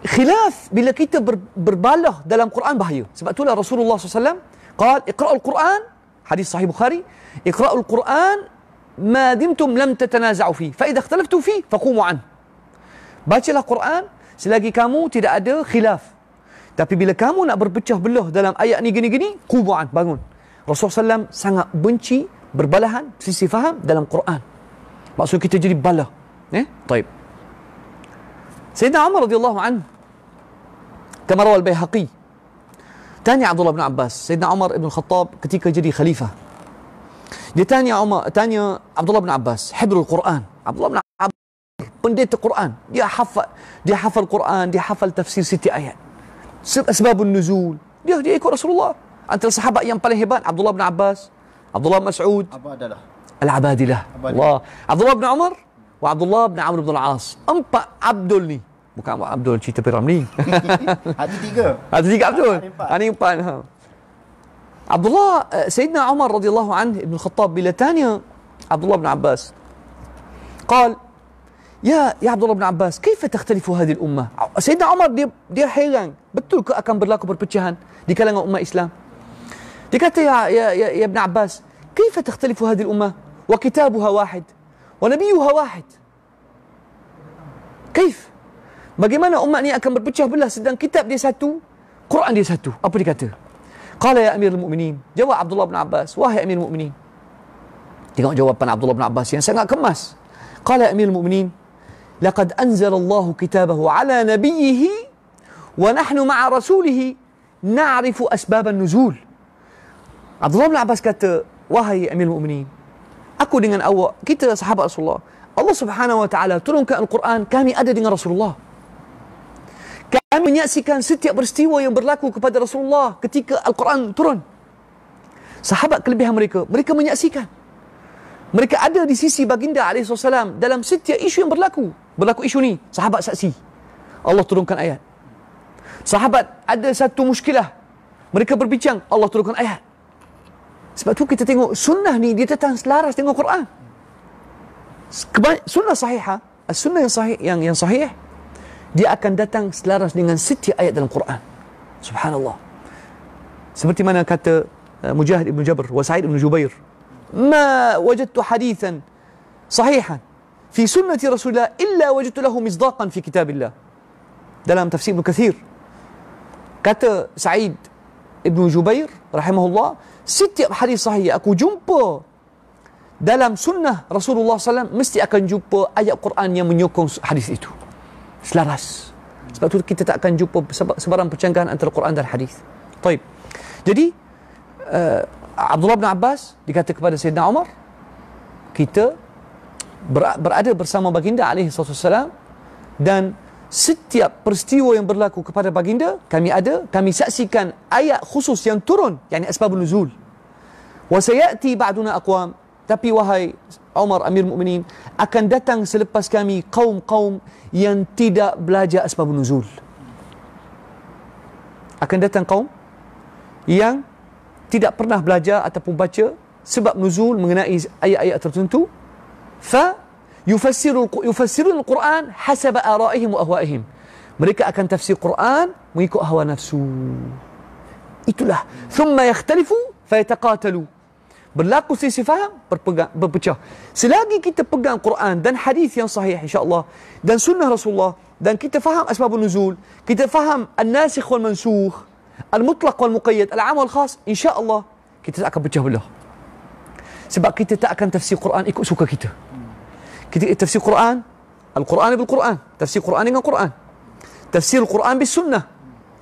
Khilaf bila kita ber, berbalah dalam Quran bahaya Sebab itulah Rasulullah SAW Qal ikra'ul Quran Hadis sahih Bukhari Iqraul Quran Ma dimtum lam tatanaza'u fi Fa idha ikhtalaftu fi Faqumu an Bacalah Quran Selagi kamu tidak ada khilaf Tapi bila kamu nak berpecah belah dalam ayat ni gini-gini Qumu an Bangun Rasulullah SAW sangat benci berbalahan sisi faham dalam Quran. مقصود كنت تجري ببلا ايه طيب سيدنا عمر رضي الله عنه كما روى البيهقي ثاني عبد الله بن عباس سيدنا عمر بن الخطاب كتيكا جري خليفة دي تاني عمر ثاني عبد الله بن عباس حبر القرآن عبد الله بن عباس بنديت القرآن دي حفل دي حفل القرآن دي حفل تفسير ستة آيات سب أسباب النزول دي دي رسول الله أنت الصحابة أيام بالهبان عبد الله بن عباس عبد الله بن مسعود أبادله العبادلة Allah Abdullah bin Umar wa Abdullah bin Amr bin Al-As empat Abdul ni bukan Abdul cerita P. Ramli ada tiga ada tiga Abdul ada empat ha. Abdullah سيدنا عمر رضي الله عنه ابن الخطاب بلا ثانية عبد الله بن عباس قال يا يا عبد الله بن عباس كيف تختلف هذه الأمة سيدنا عمر dia dia heran betul ke akan berlaku perpecahan di kalangan umat Islam dia kata ya ya ya, ya Ibn Abbas كيف تختلف هذه الأمة وكتابها واحد ونبيها واحد كيف Bagaimana umat ni akan berpecah belah sedang kitab dia satu, Quran dia satu. Apa dia kata? Qala ya Amirul Mukminin. Jawab Abdullah bin Abbas, wahai Amirul Mukminin. Tengok jawapan Abdullah bin Abbas yang sangat kemas. Qala ya Amirul Mukminin, laqad anzala Allah kitabahu ala nabiyhi wa nahnu ma'a rasulih na'rifu asbab an-nuzul. Abdullah bin Abbas kata, wahai Amirul Mukminin, aku dengan awak, kita sahabat Rasulullah. Allah Subhanahu wa taala turunkan Al-Quran, kami ada dengan Rasulullah. Kami menyaksikan setiap peristiwa yang berlaku kepada Rasulullah ketika Al-Quran turun. Sahabat kelebihan mereka, mereka menyaksikan. Mereka ada di sisi baginda AS dalam setiap isu yang berlaku. Berlaku isu ni, sahabat saksi. Allah turunkan ayat. Sahabat ada satu muskilah. Mereka berbincang, Allah turunkan ayat. Sebab tu kita tengok sunnah ni dia tentang selaras tengok Quran. Keba- sunnah sahiha, ha? ah, sunnah yang sahih yang yang sahih eh? dia akan datang selaras dengan setiap ayat dalam Quran. Subhanallah. Seperti mana kata eh, Mujahid ibn Jabr wa Sa'id ibn Jubair, "Ma wajadtu hadithan sahihan fi sunnati Rasulullah illa wajadtu lahu mizdaqan fi kitabillah." Dalam tafsir Ibn Kathir kata Sa'id ibn Jubair rahimahullah, setiap hadis sahih aku jumpa dalam sunnah Rasulullah SAW mesti akan jumpa ayat Quran yang menyokong hadis itu selaras sebab itu kita tak akan jumpa sebarang percanggahan antara Quran dan hadis Taib. jadi uh, Abdullah bin Abbas dikata kepada Sayyidina Umar kita berada bersama baginda alaihi wasallam dan setiap peristiwa yang berlaku kepada baginda kami ada kami saksikan ayat khusus yang turun yakni asbabul nuzul وسيأتي بعدنا أقوام تبي وهي عمر أمير المؤمنين أكن دتن سلبس كامي قوم قوم ينتدى بلاجا أسباب النزول أكن دتن قوم yang tidak pernah belajar ataupun baca sebab nuzul mengenai ayat-ayat tertentu fa yufassirul yufassirul quran hasab ara'ihim wa ahwa'ihim mereka akan tafsir quran mengikut hawa nafsu itulah thumma yakhtalifu fa yataqatalu Berlaku sisi faham, berpegang, berpecah. Selagi kita pegang Quran dan hadis yang sahih insyaAllah. Dan sunnah Rasulullah. Dan kita faham asbabun nuzul. Kita faham al-nasikh wal-mansukh. Al-mutlaq wal-muqayyad. Al-am wal-khas. InsyaAllah kita tak akan pecah belah. Sebab kita tak akan tafsir Quran ikut suka kita. Kita ikut tafsir Quran. Al-Quran ibn Quran. Tafsir Quran dengan Quran. Tafsir Quran bis sunnah.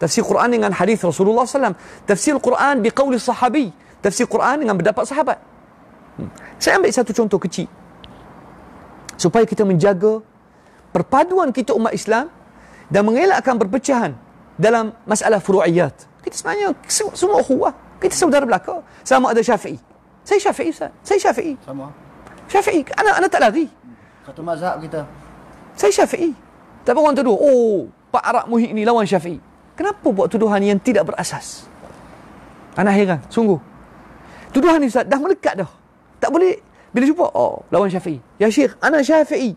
Tafsir Quran dengan hadis Rasulullah SAW. Tafsir Quran biqawli sahabi. Tafsir Quran tafsir Quran dengan pendapat sahabat. Hmm. Saya ambil satu contoh kecil. Supaya kita menjaga perpaduan kita umat Islam dan mengelakkan perpecahan dalam masalah furu'iyat. Kita sebenarnya semua ukhuwah. Kita saudara belaka. Sama ada syafi'i. Saya syafi'i, Ustaz. Saya syafi'i. Sama. Syafi'i. Anak ana tak lari. Satu mazhab kita. Saya syafi'i. Tapi orang tuduh, oh, Pak Arak Muhyid ni lawan syafi'i. Kenapa buat tuduhan yang tidak berasas? Anak heran, sungguh. Tuduhan ni Ustaz dah melekat dah. Tak boleh bila jumpa oh lawan Syafi'i. Ya Syekh, ana Syafi'i.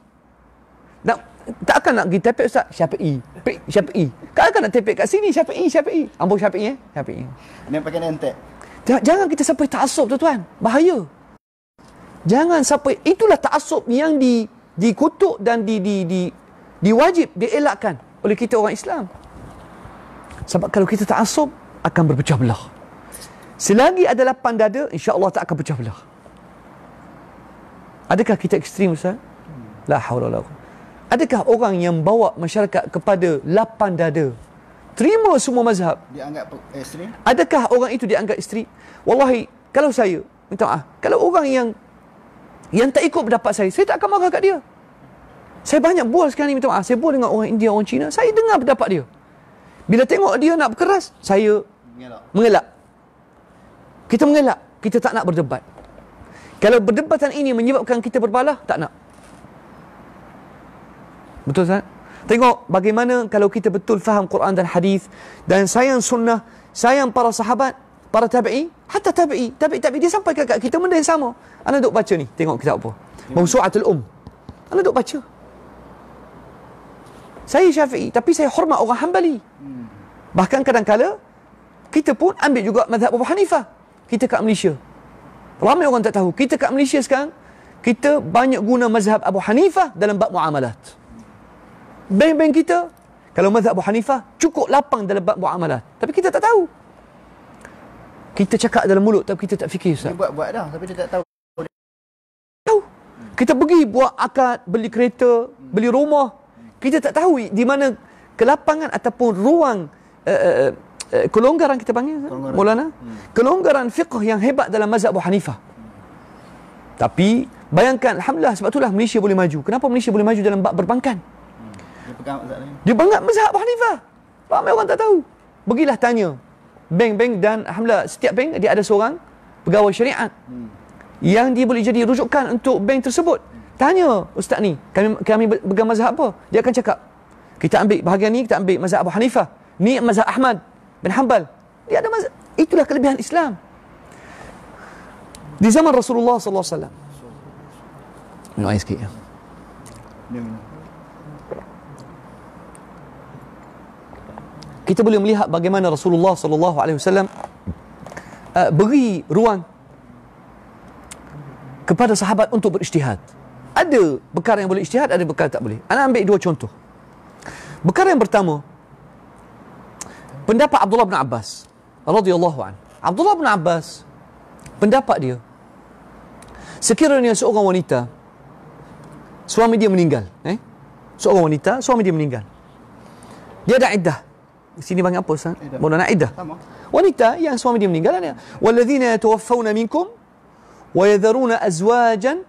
Nak takkan nak pergi tepek Ustaz Syafi'i. Pek Syafi'i. Kau akan nak tepek kat sini Syafi'i, Syafi'i. Ambo Syafi'i eh, Syafi'i. Ini pakai nentek. Jangan kita sampai taksub tuan-tuan. Bahaya. Jangan sampai itulah taksub yang di dikutuk dan di di di diwajib dielakkan oleh kita orang Islam. Sebab kalau kita tak asub, akan berpecah belah. Selagi ada lapan dada, insya-Allah tak akan pecah belah. Adakah kita ekstrim Ustaz? Hmm. La haula wala quwwata. Adakah orang yang bawa masyarakat kepada lapan dada terima semua mazhab dianggap ekstrim? Adakah orang itu dianggap ekstrim? Wallahi, kalau saya minta ah, kalau orang yang yang tak ikut pendapat saya, saya tak akan marah kat dia. Saya banyak bual sekarang ni minta maaf. Saya bual dengan orang India, orang Cina. Saya dengar pendapat dia. Bila tengok dia nak berkeras, saya mengelak. mengelak. Kita mengelak. Kita tak nak berdebat. Kalau berdebatan ini menyebabkan kita berbalah, tak nak. Betul tak? Tengok bagaimana kalau kita betul faham Quran dan hadis dan sayang sunnah, sayang para sahabat, para tabi'i, hatta tabi'i, tabii Tabi'i dia sampai kat kita benda yang sama. Ana duk baca ni, tengok kita apa. Mausu'atul Um. Anda duk baca. Saya Syafi'i tapi saya hormat orang Hambali. Hmm. Bahkan kadang kadang kita pun ambil juga mazhab Abu Hanifah kita kat Malaysia. Ramai orang tak tahu. Kita kat Malaysia sekarang, kita banyak guna mazhab Abu Hanifah dalam bab muamalat. Bank-bank kita, kalau mazhab Abu Hanifah, cukup lapang dalam bab muamalat. Tapi kita tak tahu. Kita cakap dalam mulut, tapi kita tak fikir. Ustaz. Dia buat-buat dah, tapi dia tak tahu. Tahu. Kita pergi buat akad, beli kereta, beli rumah. Kita tak tahu di mana kelapangan ataupun ruang uh, Eh, kelonggaran kita panggil kelonggaran. Maulana hmm. kelonggaran fiqh yang hebat dalam mazhab Abu Hanifah tapi bayangkan alhamdulillah sebab itulah Malaysia boleh maju kenapa Malaysia boleh maju dalam bab berbankan hmm. dia pegang mazhab Abu Hanifah ramai orang tak tahu pergilah tanya bank-bank dan alhamdulillah setiap bank dia ada seorang pegawai syariat hmm. yang dia boleh jadi rujukan untuk bank tersebut tanya ustaz ni kami kami pegang mazhab apa dia akan cakap kita ambil bahagian ni kita ambil mazhab Abu Hanifah ni mazhab Ahmad bin Hanbal. Dia ada mazhab. Itulah kelebihan Islam. Di zaman Rasulullah sallallahu alaihi wasallam. Minum air sikit ya. Kita boleh melihat bagaimana Rasulullah sallallahu alaihi wasallam eh, beri ruang kepada sahabat untuk berijtihad. Ada perkara yang boleh ijtihad, ada perkara tak boleh. Anda ambil dua contoh. Perkara yang pertama, pendapat Abdullah bin Abbas radhiyallahu an. Abdullah bin Abbas pendapat dia sekiranya seorang wanita suami dia meninggal, eh? Seorang wanita suami dia meninggal. Dia ada iddah. Sini panggil apa Ustaz? Mau nak iddah. Wanita yang suami dia meninggal ni. Wallazina yatawaffawna minkum wa yadharuna azwajan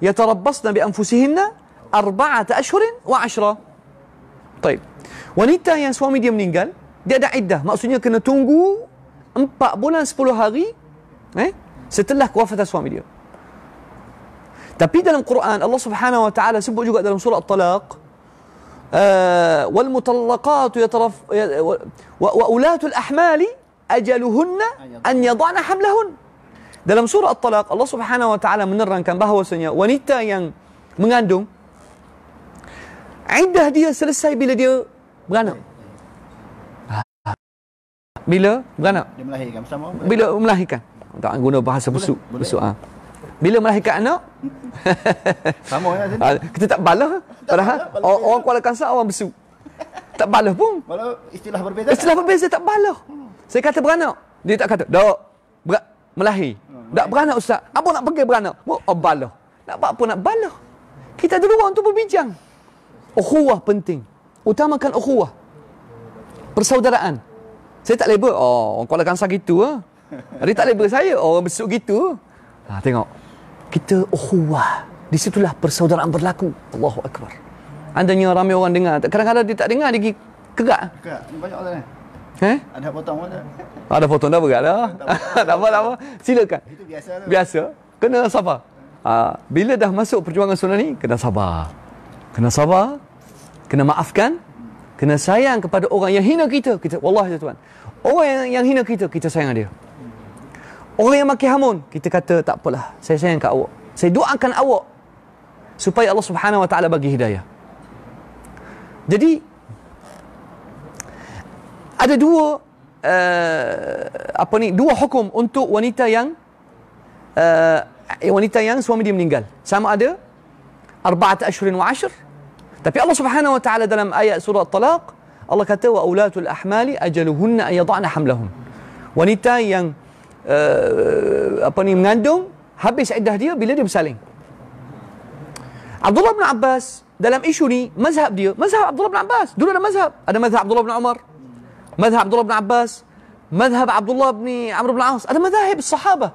yatarabbasna bi anfusihinna arba'ata ashhurin wa ashra. Baik. Wanita yang suami dia meninggal dia ada iddah. Maksudnya kena tunggu 4 bulan 10 hari eh, setelah kewafatan suami dia. Tapi dalam Quran Allah Subhanahu wa taala sebut juga dalam surah At-Talaq wal mutallaqat yataraf wa ulatul ahmali ajaluhunna an yadana hamlahun. Dalam surah At-Talaq Allah Subhanahu wa taala menerangkan bahawasanya wanita yang mengandung iddah dia selesai bila dia beranak. bila beranak dia melahirkan bersama apa? bila melahirkan tak guna bahasa busuk busuk ah bila melahirkan anak *laughs* sama ya lah sini. Ah, kita tak balah padahal bala, orang Kuala Kangsar orang busuk. tak balah pun balah istilah berbeza istilah berbeza tak balah saya kata beranak dia tak kata dak ber- melahir Tak hmm. dak beranak ustaz apa nak pergi beranak oh balah nak buat apa nak balah kita dulu orang tu berbincang ukhuwah penting utamakan ukhuwah persaudaraan saya tak label Oh orang Kuala Kangsar gitu ah. Dia tak label saya oh, Orang besok gitu ha, Tengok Kita uhuwah Di situlah persaudaraan berlaku Allahu Akbar Andanya ramai orang dengar Kadang-kadang dia tak dengar Dia pergi kegak Kegak Banyak orang Eh? Ada potong apa Ada potong dah berat dah. *laughs* Tak apa, tak apa. Silakan. Itu biasa lah. Biasa. Kena sabar. Ha, bila dah masuk perjuangan sunnah ni, kena sabar. Kena sabar. Kena maafkan kena sayang kepada orang yang hina kita kita wallahi tuan orang yang, yang hina kita kita sayang dia orang yang maki hamun kita kata tak apalah saya sayang kat awak saya doakan awak supaya Allah Subhanahu wa taala bagi hidayah jadi ada dua uh, apa ni dua hukum untuk wanita yang uh, wanita yang suami dia meninggal sama ada 14 dan 10 طيب في الله سبحانه وتعالى لم آية سورة الطلاق الله كتوى واولات الأحمال أجلهن أن يضعن حملهن ونيتا ين أبني مندم هب يسعد هديه بلا دي مسالين عبد الله بن عباس دلم إيش ني مذهب ديو مذهب عبد الله بن عباس دول أنا مذهب أنا مذهب عبد الله بن عمر مذهب عبد الله بن عباس مذهب عبد الله بن عمرو بن العاص أنا مذاهب الصحابة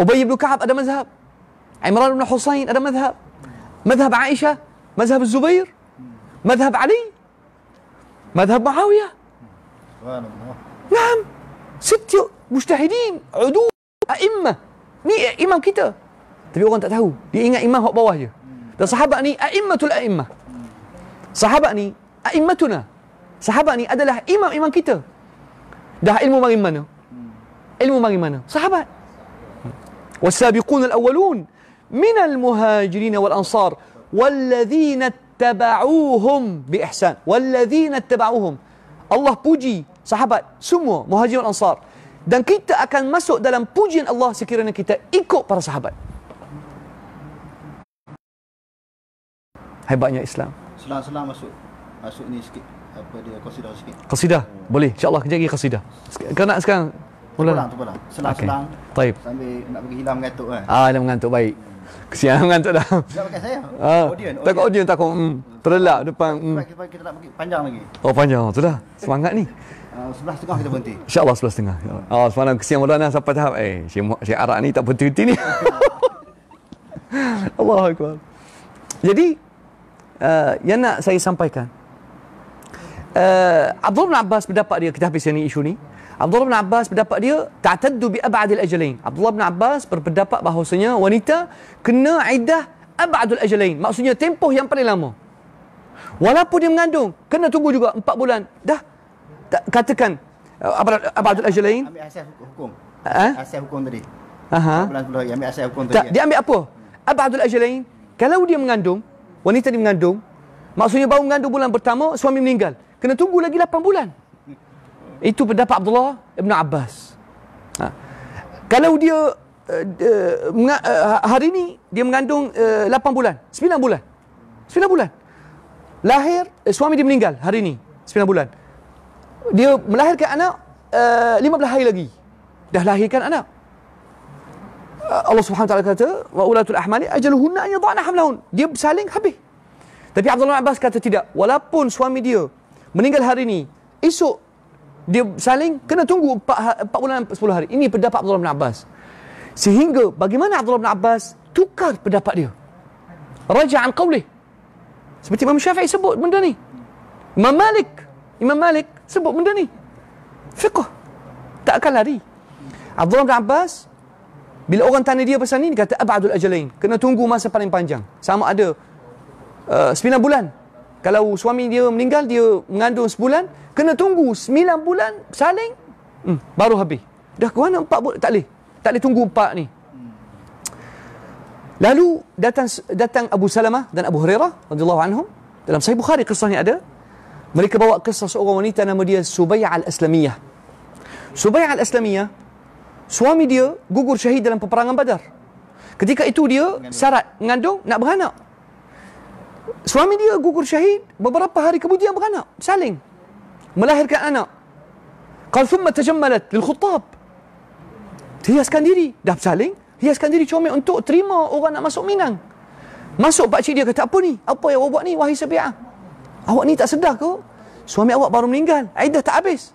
أبي بن كعب أنا مذهب عمران بن حسين أنا مذهب مذهب عائشة مذهب الزبير مذهب علي مذهب معاوية نعم ست مجتهدين عدو أئمة ني إمام كتا تبي أغنى تتهو دي إنا إمام هو بواهية ده صحابة أني أئمة الأئمة صحابة أني أئمتنا صحابة أني أدلها إمام إمام كتا ده علم مريم منه علم مريم منه صحابة والسابقون الأولون من المهاجرين والأنصار والذين تبعوهم بإحسان والذين تبعوهم Allah puji sahabat semua muhajir dan ansar dan kita akan masuk dalam pujian Allah sekiranya kita ikut para sahabat hebatnya Islam selang-selang masuk masuk ni sikit apa dia qasidah sikit qasidah boleh insyaallah kejap lagi qasidah kau nak sekarang Mula. Terpulang, terpulang. Selang-selang. Okay. Taib. Sambil nak pergi hilang mengantuk kan. Ah, hilang mengantuk. Baik. Kesian kan tak dah. Tak pakai saya. Takut audien, takut terlelap depan. Mm. Kita, kita nak panjang lagi. Oh panjang, tu dah. Semangat ni. Ah, sebelah setengah kita berhenti. InsyaAllah sebelah setengah. Oh, ah, semalam kesian mudah nak sampai tahap. Eh, Syekh si Arak ni tak berhenti-henti ni. *laughs* Allah Akbar. Jadi, uh, yang nak saya sampaikan. Uh, Abdul bin Abbas berdapat dia, kita habis ni, isu ni. Abdullah bin Abbas berpendapat dia ta'taddu bi ab'adil ajalain. Abdullah bin Abbas berpendapat bahawasanya wanita kena iddah ab'adul ajalain. Maksudnya tempoh yang paling lama. Walaupun dia mengandung, kena tunggu juga 4 bulan. Dah. Tak, katakan eh, ab'adul ajalain. Ambil asas hukum. Ha? Asas hukum tadi. Aha. Bulan ambil asas hukum tadi. dia ambil apa? Ab'adul ajalain. Kalau dia mengandung, wanita dia mengandung, maksudnya baru mengandung bulan pertama suami meninggal. Kena tunggu lagi 8 bulan. Itu pendapat Abdullah Ibn Abbas. Ha. Kalau dia uh, uh, hari ini dia mengandung uh, eh, 8 bulan, 9 bulan. 9 bulan. Lahir uh, suami dia meninggal hari ini, 9 bulan. Dia melahirkan anak uh, 15 hari lagi. Dah lahirkan anak. Allah Subhanahu taala kata, "Wa ulatul ahmali ajaluhunna an yadhana hamlahun." Dia bersaling habis. Tapi Abdullah Abbas kata tidak. Walaupun suami dia meninggal hari ini, esok dia saling kena tunggu 4, 4 ha-, bulan 10 hari. Ini pendapat Abdullah bin Abbas. Sehingga bagaimana Abdullah bin Abbas tukar pendapat dia? Raja'an qawli. Seperti Imam Syafi'i sebut benda ni. Imam Malik. Imam Malik sebut benda ni. Fiqh. Tak akan lari. Abdullah bin Abbas, bila orang tanya dia pasal ni, dia kata, Abadul Ajalain. Kena tunggu masa paling panjang. Sama ada uh, 9 bulan kalau suami dia meninggal dia mengandung sebulan kena tunggu sembilan bulan saling hmm, baru habis dah ke mana empat bulan tak boleh tak boleh tunggu empat ni lalu datang datang Abu Salamah dan Abu Hurairah radhiyallahu anhum dalam sahih Bukhari kisah ni ada mereka bawa kisah seorang wanita nama dia Subayyah al-Aslamiyah Subayyah al-Aslamiyah suami dia gugur syahid dalam peperangan Badar ketika itu dia syarat mengandung nak beranak Suami dia gugur syahid beberapa hari kemudian beranak, saling. Melahirkan anak. Qal thumma tajammalat lil khuttab. Hiaskan diri, dah saling, hiaskan diri comel untuk terima orang nak masuk Minang. Masuk pak cik dia kata apa ni? Apa yang awak buat ni wahai Sabiah? Awak ni tak sedar ke? Suami awak baru meninggal, aidah tak habis.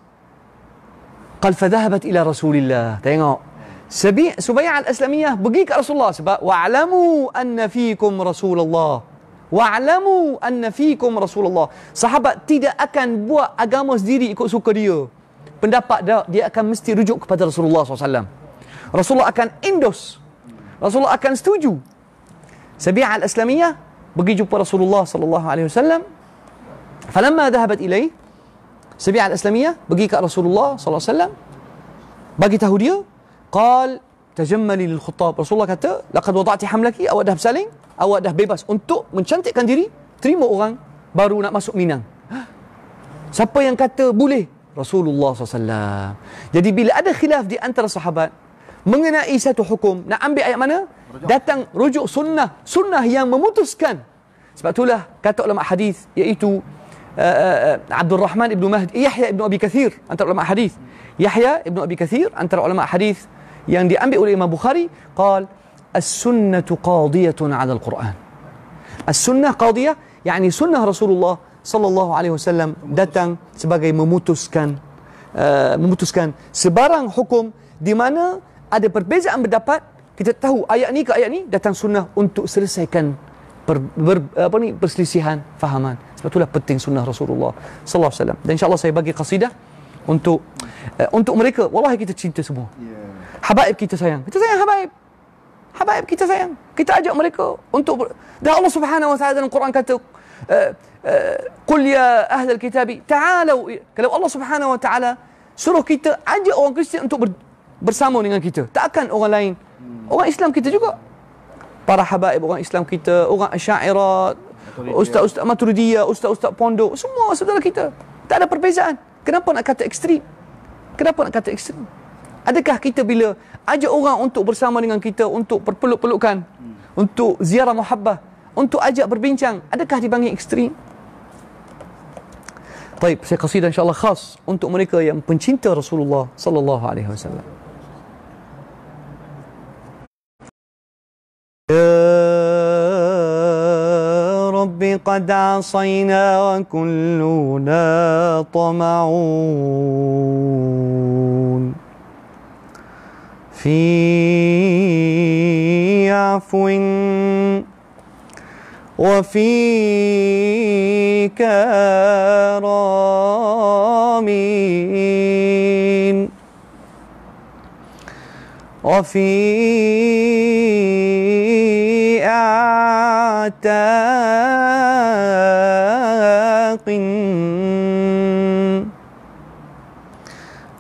Qal fadhahabat ila Rasulillah. Tengok. Sabi' Subayyah al-Islamiyah pergi ke Rasulullah sebab wa'lamu anna fikum Rasulullah. Wa'lamu anna fikum Rasulullah. Sahabat tidak akan buat agama sendiri ikut suka dia. Pendapat dia, dia akan mesti rujuk kepada Rasulullah SAW. Rasulullah akan endos. Rasulullah akan setuju. Sabi'ah al-Islamiyah, pergi jumpa Rasulullah SAW. Falamma dahabat ilaih, Sabi'ah al-Islamiyah, pergi ke Rasulullah SAW. Bagi tahu dia, Qal, tajammali lil khutab. Rasulullah kata, laqad wada'ti hamlaki, awak dah bersalin, awak dah bebas untuk mencantikkan diri, terima orang baru nak masuk Minang. Siapa yang kata boleh? Rasulullah SAW. Jadi bila ada khilaf di antara sahabat, mengenai satu hukum, nak ambil ayat mana? Datang rujuk sunnah. Sunnah yang memutuskan. Sebab itulah kata ulama hadis iaitu uh, uh, uh Abdul Rahman Ibn Mahdi, Yahya Ibn Abi Kathir, antara ulama hadis. Yahya Ibn Abi Kathir, antara ulama hadis yang diambil oleh Imam Bukhari qal as-sunnah qadiyatun 'ala al-Quran. As-sunnah qadiyah yakni sunnah Rasulullah sallallahu alaihi wasallam datang sebagai memutuskan uh, memutuskan sebarang hukum di mana ada perbezaan pendapat kita tahu ayat ni ke ayat ni datang sunnah untuk selesaikan per, ber, apa ni perselisihan fahaman sebab itulah penting sunnah Rasulullah sallallahu alaihi wasallam dan insyaallah saya bagi qasidah untuk uh, untuk mereka wallahi kita cinta semua yeah. Habaib kita sayang. Kita sayang habaib. Habaib kita sayang. Kita ajak mereka untuk dan Allah Subhanahu wa taala dalam Quran kata eh, eh, qul ya ahli Kitab, ta'alu kalau Allah Subhanahu wa taala suruh kita ajak orang Kristian untuk ber, bersama dengan kita. Tak orang lain. Hmm. Orang Islam kita juga. Para habaib orang Islam kita, orang syairat, ustaz-ustaz maturidiyah, ustaz-ustaz pondok, semua saudara kita. Tak ada perbezaan. Kenapa nak kata ekstrim? Kenapa nak kata ekstrim? Adakah kita bila ajak orang untuk bersama dengan kita untuk berpeluk-pelukan, hmm. untuk ziarah muhabbah, untuk ajak berbincang, adakah dipanggil ekstrim? Baik, saya qasidah insya-Allah khas untuk mereka yang pencinta Rasulullah sallallahu alaihi wasallam. رب قد عصينا وكلنا طمعون في عفو وفي كرام وفي اعتاق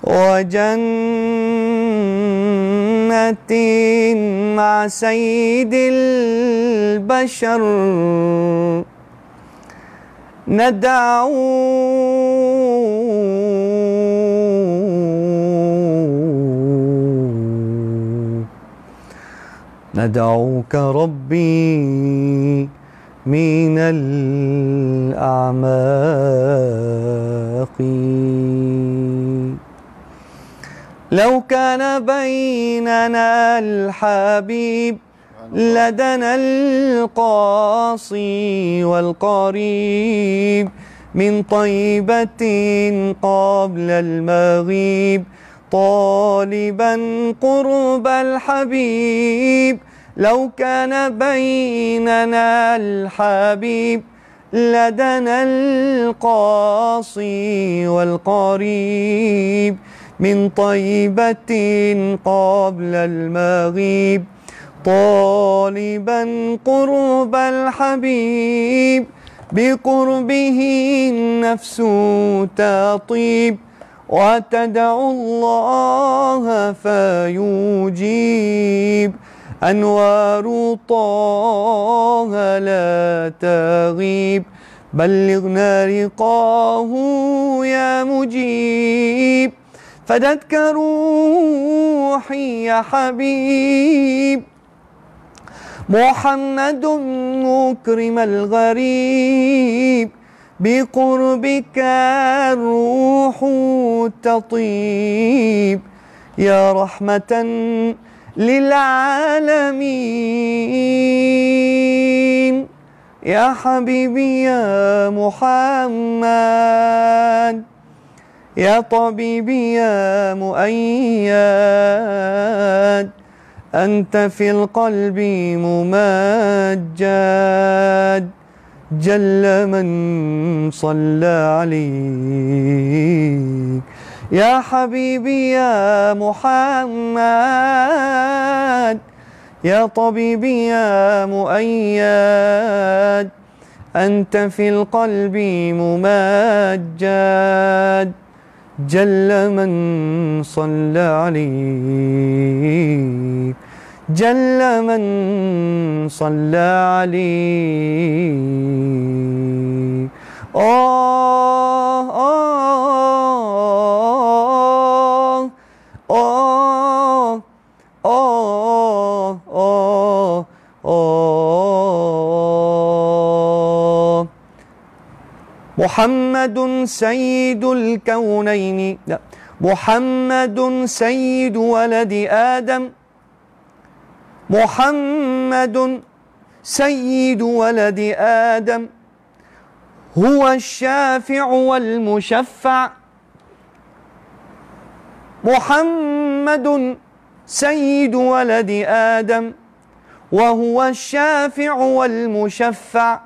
وجنة مع سيد البشر ندعو ندعوك ربي من الأعماق لو كان بيننا الحبيب لدنا القاصي والقريب من طيبة قبل المغيب طالبا قرب الحبيب لو كان بيننا الحبيب لدنا القاصي والقريب من طيبة قبل المغيب طالبا قرب الحبيب بقربه النفس تطيب وتدعو الله فيجيب أنوار طه لا تغيب بلغنا رقاه يا مجيب فدتك روحي يا حبيب محمد مكرم الغريب بقربك الروح تطيب يا رحمة للعالمين يا حبيبي يا محمد يا طبيبي يا مؤيد أنت في القلب ممجد جل من صلى عليك يا حبيبي يا محمد يا طبيبي يا مؤيد أنت في القلب ممجد جل من صلى عليك جل من صلى عليك آه آه, آه, آه، محمد سيد الكونين لا محمد سيد ولد آدم محمد سيد ولد آدم هو الشافع والمشفع محمد سيد ولد آدم وهو الشافع والمشفع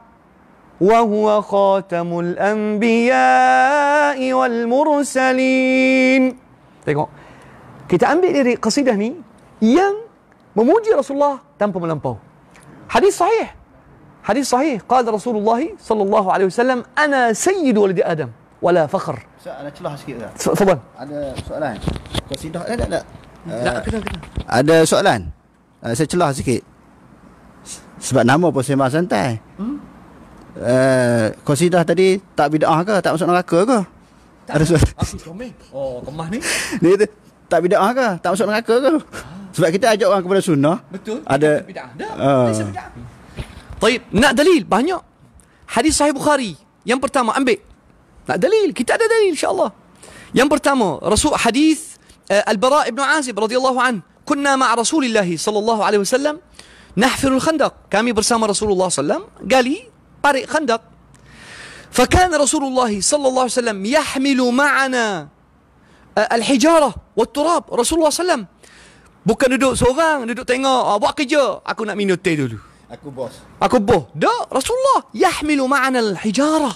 وهو خاتم الأنبياء والمرسلين Tengok Kita ambil dari qasidah ni Yang memuji Rasulullah tanpa melampau Hadis sahih Hadis sahih Qala Rasulullah sallallahu alaihi wasallam Ana sayyidu walidi Adam Wala fakhr Saya nak celah sikit Tuan Ada soalan Qasidah ada tak? Eh, tak, kena, eh, kena Ada soalan uh, Saya celah sikit Sebab nama pun saya mahasantai hmm. Eh, kau Qasidah tadi Tak bida'ah ke Tak masuk neraka ke tak, Ada suara Oh kemah ni *laughs* Dia kata Tak bida'ah ke Tak masuk neraka ke Sebab kita ajak orang kepada sunnah Betul Ada Tapi ah. Nak dalil Banyak Hadis sahih Bukhari Yang pertama ambil Nak dalil Kita ada dalil insyaAllah Yang pertama Rasul hadis eh, Al-Bara ibn Azib radhiyallahu an kunna ma Rasulillahi sallallahu alaihi wasallam nahfirul khandaq kami bersama Rasulullah sallam gali طريق خندق فكان رسول الله صلى الله عليه وسلم يحمل معنا آه، الحجارة والتراب رسول الله صلى الله عليه وسلم bukan duduk seorang duduk tengok ah, buat kerja aku nak minum teh dulu aku bos aku bos dah رسول الله يحمل معنا الحجارة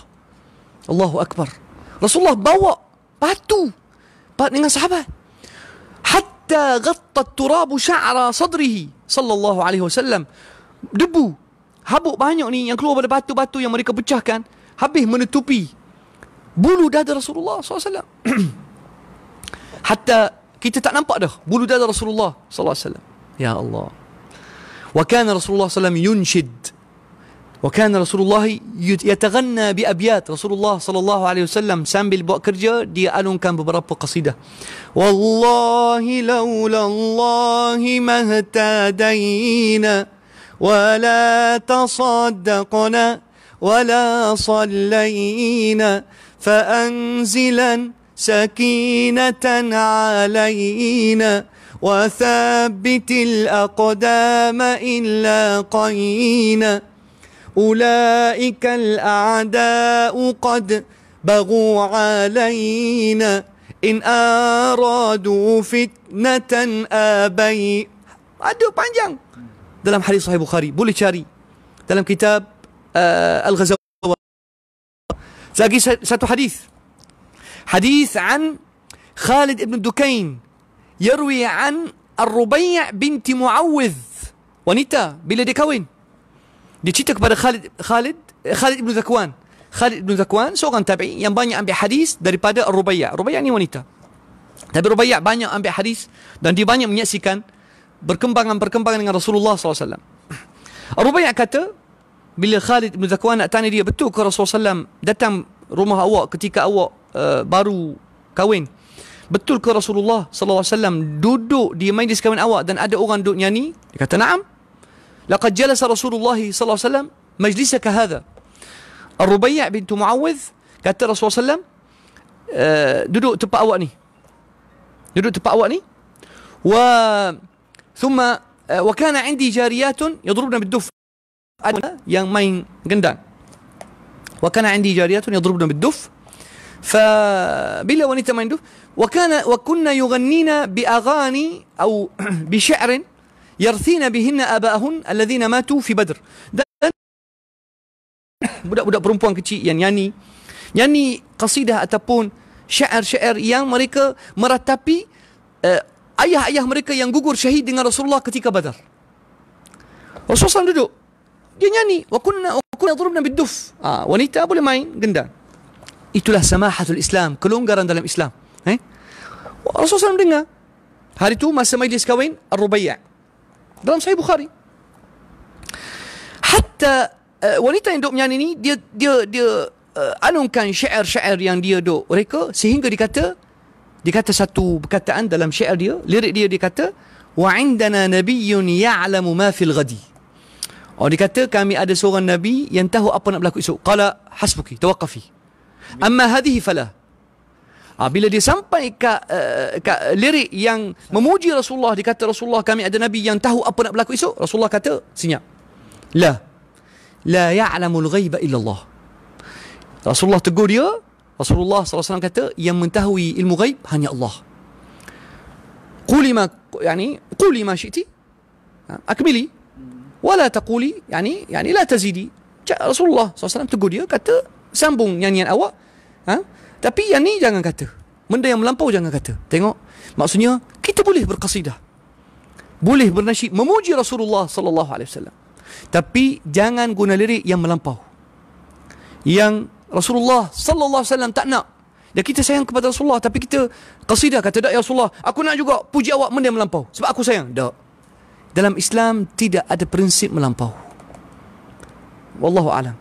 الله أكبر رسول الله bawa batu dengan sahabat حتى غطى التراب شعر صدره صلى الله عليه وسلم دبو habuk banyak ni yang keluar pada batu-batu yang mereka pecahkan habis menutupi bulu dada Rasulullah SAW *clears throat* hatta kita tak nampak dah bulu dada Rasulullah SAW Ya Allah wa kana Rasulullah SAW yunshid wa kana Rasulullah yataganna bi abiyat Rasulullah sallallahu alaihi wasallam sambil buat kerja dia alunkan beberapa qasidah wallahi laula Allahi mahtadaina ولا تصدقنا ولا صلينا فأنزلا سكينة علينا وثبت الأقدام إلا قينا أولئك الأعداء قد بغوا علينا إن أرادوا فتنة أبي أدو panjang dalam hadis sahih Bukhari boleh cari dalam kitab uh, Al-Ghazawat lagi satu hadis hadis an Khalid ibn Dukain yarwi an Ar-Rubai' binti Muawiz wanita bila dia kahwin dia cerita kepada Khalid Khalid eh, Khalid ibn Zakwan Khalid ibn Zakwan seorang tabi'i yang banyak ambil hadis daripada Ar-Rubai' Ar-Rubai' ni wanita tapi Rubaiyah banyak ambil hadis dan dia banyak menyaksikan berkembangan-berkembangan dengan Rasulullah SAW. Abu Bayyak kata, bila Khalid bin Zakwan nak tanya dia, betul ke Rasulullah SAW datang rumah awak ketika awak uh, baru kahwin? Betul ke Rasulullah SAW duduk di majlis kahwin awak dan ada orang duduk nyanyi? Dia kata, naam. Laqad jalasa Rasulullah SAW majlisa kahada. Ar-Rubayyak bintu Mu'awiz kata Rasulullah SAW, uh, eh, duduk tempat awak ni. Duduk tempat awak ni. Wa... ثم آه، وكان عندي جاريات يضربن بالدف yang ماين gendang وكان عندي جاريات يضربن بالدف فبلا ونيتا ما يندف وكان وكنا يغنين باغاني او *clears throat* بشعر يرثين بهن اباءهن الذين ماتوا في بدر *coughs* بدا بدا برومبوان kecil يعني يعني يعني قصيده اتابون شعر شعر يان مريكا meratapi ayah-ayah mereka yang gugur syahid dengan Rasulullah ketika Badar. Rasulullah SAW duduk. Dia nyanyi. Wa kunna wa kunna dhurubna bidduf. Ha, wanita boleh main gendang. Itulah samahatul Islam. Kelonggaran dalam Islam. Eh? Rasulullah SAW dengar. Hari itu masa majlis kahwin. Ar-Rubayyak. Dalam sahih Bukhari. Hatta uh, wanita yang duduk menyanyi ni. Dia dia dia uh, anungkan syair-syair yang dia duduk. Mereka sehingga dikata. kata dia kata satu perkataan dalam syair dia lirik dia dia kata wa indana nabiyyun ya'lamu ma fil ghadi oh dia kata kami ada seorang nabi yang tahu apa nak berlaku esok qala hasbuki tawaqqafi amma hadhihi fala Ah, bila dia sampai ke, uh, ke lirik yang memuji Rasulullah, dia kata Rasulullah kami ada Nabi yang tahu apa nak berlaku esok. Rasulullah kata, senyap. La. La ya'lamul ghaiba illallah. Rasulullah tegur dia, Rasulullah SAW kata yang mengetahui ilmu ghaib hanya Allah. Quli ma yani quli ma syi'ti. Ha, akmili. Wala taquli yani yani la tazidi. Rasulullah SAW tegur dia kata sambung nyanyian awak. Ha? Tapi yang ni jangan kata. Benda yang melampau jangan kata. Tengok. Maksudnya kita boleh berkasidah. Boleh bernasyid memuji Rasulullah sallallahu alaihi wasallam. Tapi jangan guna lirik yang melampau. Yang Rasulullah sallallahu alaihi wasallam tak nak. Dan kita sayang kepada Rasulullah tapi kita qasidah kata dak ya Rasulullah, aku nak juga puji awak benda melampau sebab aku sayang. Dak. Dalam Islam tidak ada prinsip melampau. Wallahu alam.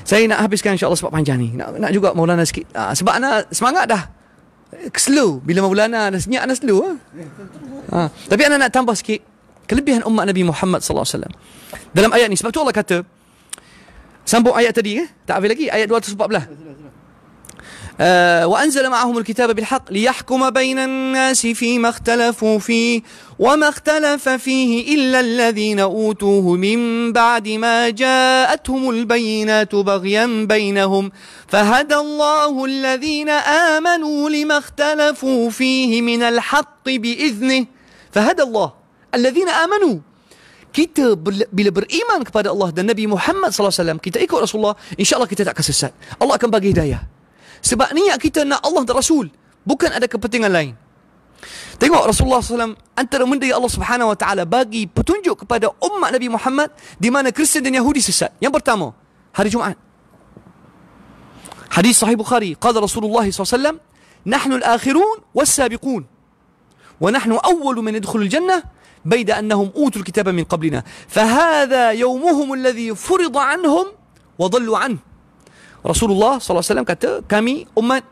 Saya nak habiskan insya-Allah sebab panjang ni. Nak, nak juga Maulana sikit. Ha, sebab ana semangat dah. Slow bila Maulana dah senyap ana slow ah. Ha. Tapi ana nak tambah sikit kelebihan umat Nabi Muhammad sallallahu alaihi wasallam. Dalam ayat ni sebab tu Allah kata Sambung ayat tadi ke? Eh? Tak habis lagi ayat 214. وأنزل معهم الكتاب بالحق ليحكم بين الناس فيما اختلفوا فيه وما اختلف فيه إلا الذين أوتوه من بعد ما جاءتهم البينات بغيا بينهم فهدى الله الذين آمنوا لما اختلفوا فيه من الحق بإذنه فهدى الله الذين آمنوا kita bila beriman kepada Allah dan Nabi Muhammad sallallahu alaihi wasallam kita ikut Rasulullah insyaallah kita tak akan sesat Allah akan bagi hidayah sebab niat kita nak Allah dan Rasul bukan ada kepentingan lain tengok Rasulullah sallallahu alaihi wasallam antara benda yang Allah Subhanahu wa taala bagi petunjuk kepada umat Nabi Muhammad di mana Kristian dan Yahudi sesat yang pertama hari Jumaat hadis sahih Bukhari qala Rasulullah sallallahu alaihi wasallam nahnu al-akhirun was-sabiqun wa nahnu awwalu man yadkhulu al-jannah بيد أنهم أوتوا الكتاب من قبلنا فهذا يومهم الذي فرض عنهم وضلوا عنه رسول الله صلى الله عليه وسلم قال كامي أمة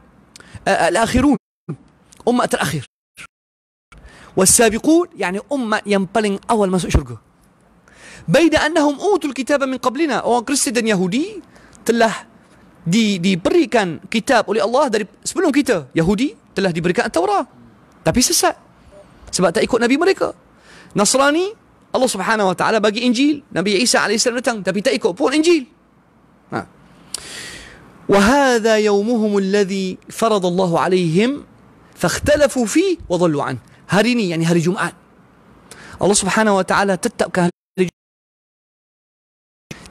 الآخرون أمة الأخير والسابقون يعني أمة ينبلن أول ما شرقه بيد أنهم أوتوا الكتاب من قبلنا أو كريستيا يهودي telah di, diberikan kitab oleh Allah dari sebelum kita Yahudi telah diberikan Taurat tapi sesat sebab tak ikut Nabi mereka Nasrani, Allah Subhanahu Wa Taala bagi Injil, Nabi Isa AS datang, tapi tak ikut pun Injil. Ha. وَهَذَا يَوْمُهُمُ الَّذِي فَرَضَ اللَّهُ عَلَيْهِمْ فَاخْتَلَفُوا فِيهِ وَظَلُّوا عَنْ Hari ini, yani hari Jumaat. Allah Subhanahu Wa Taala tetapkan hari Jumaat.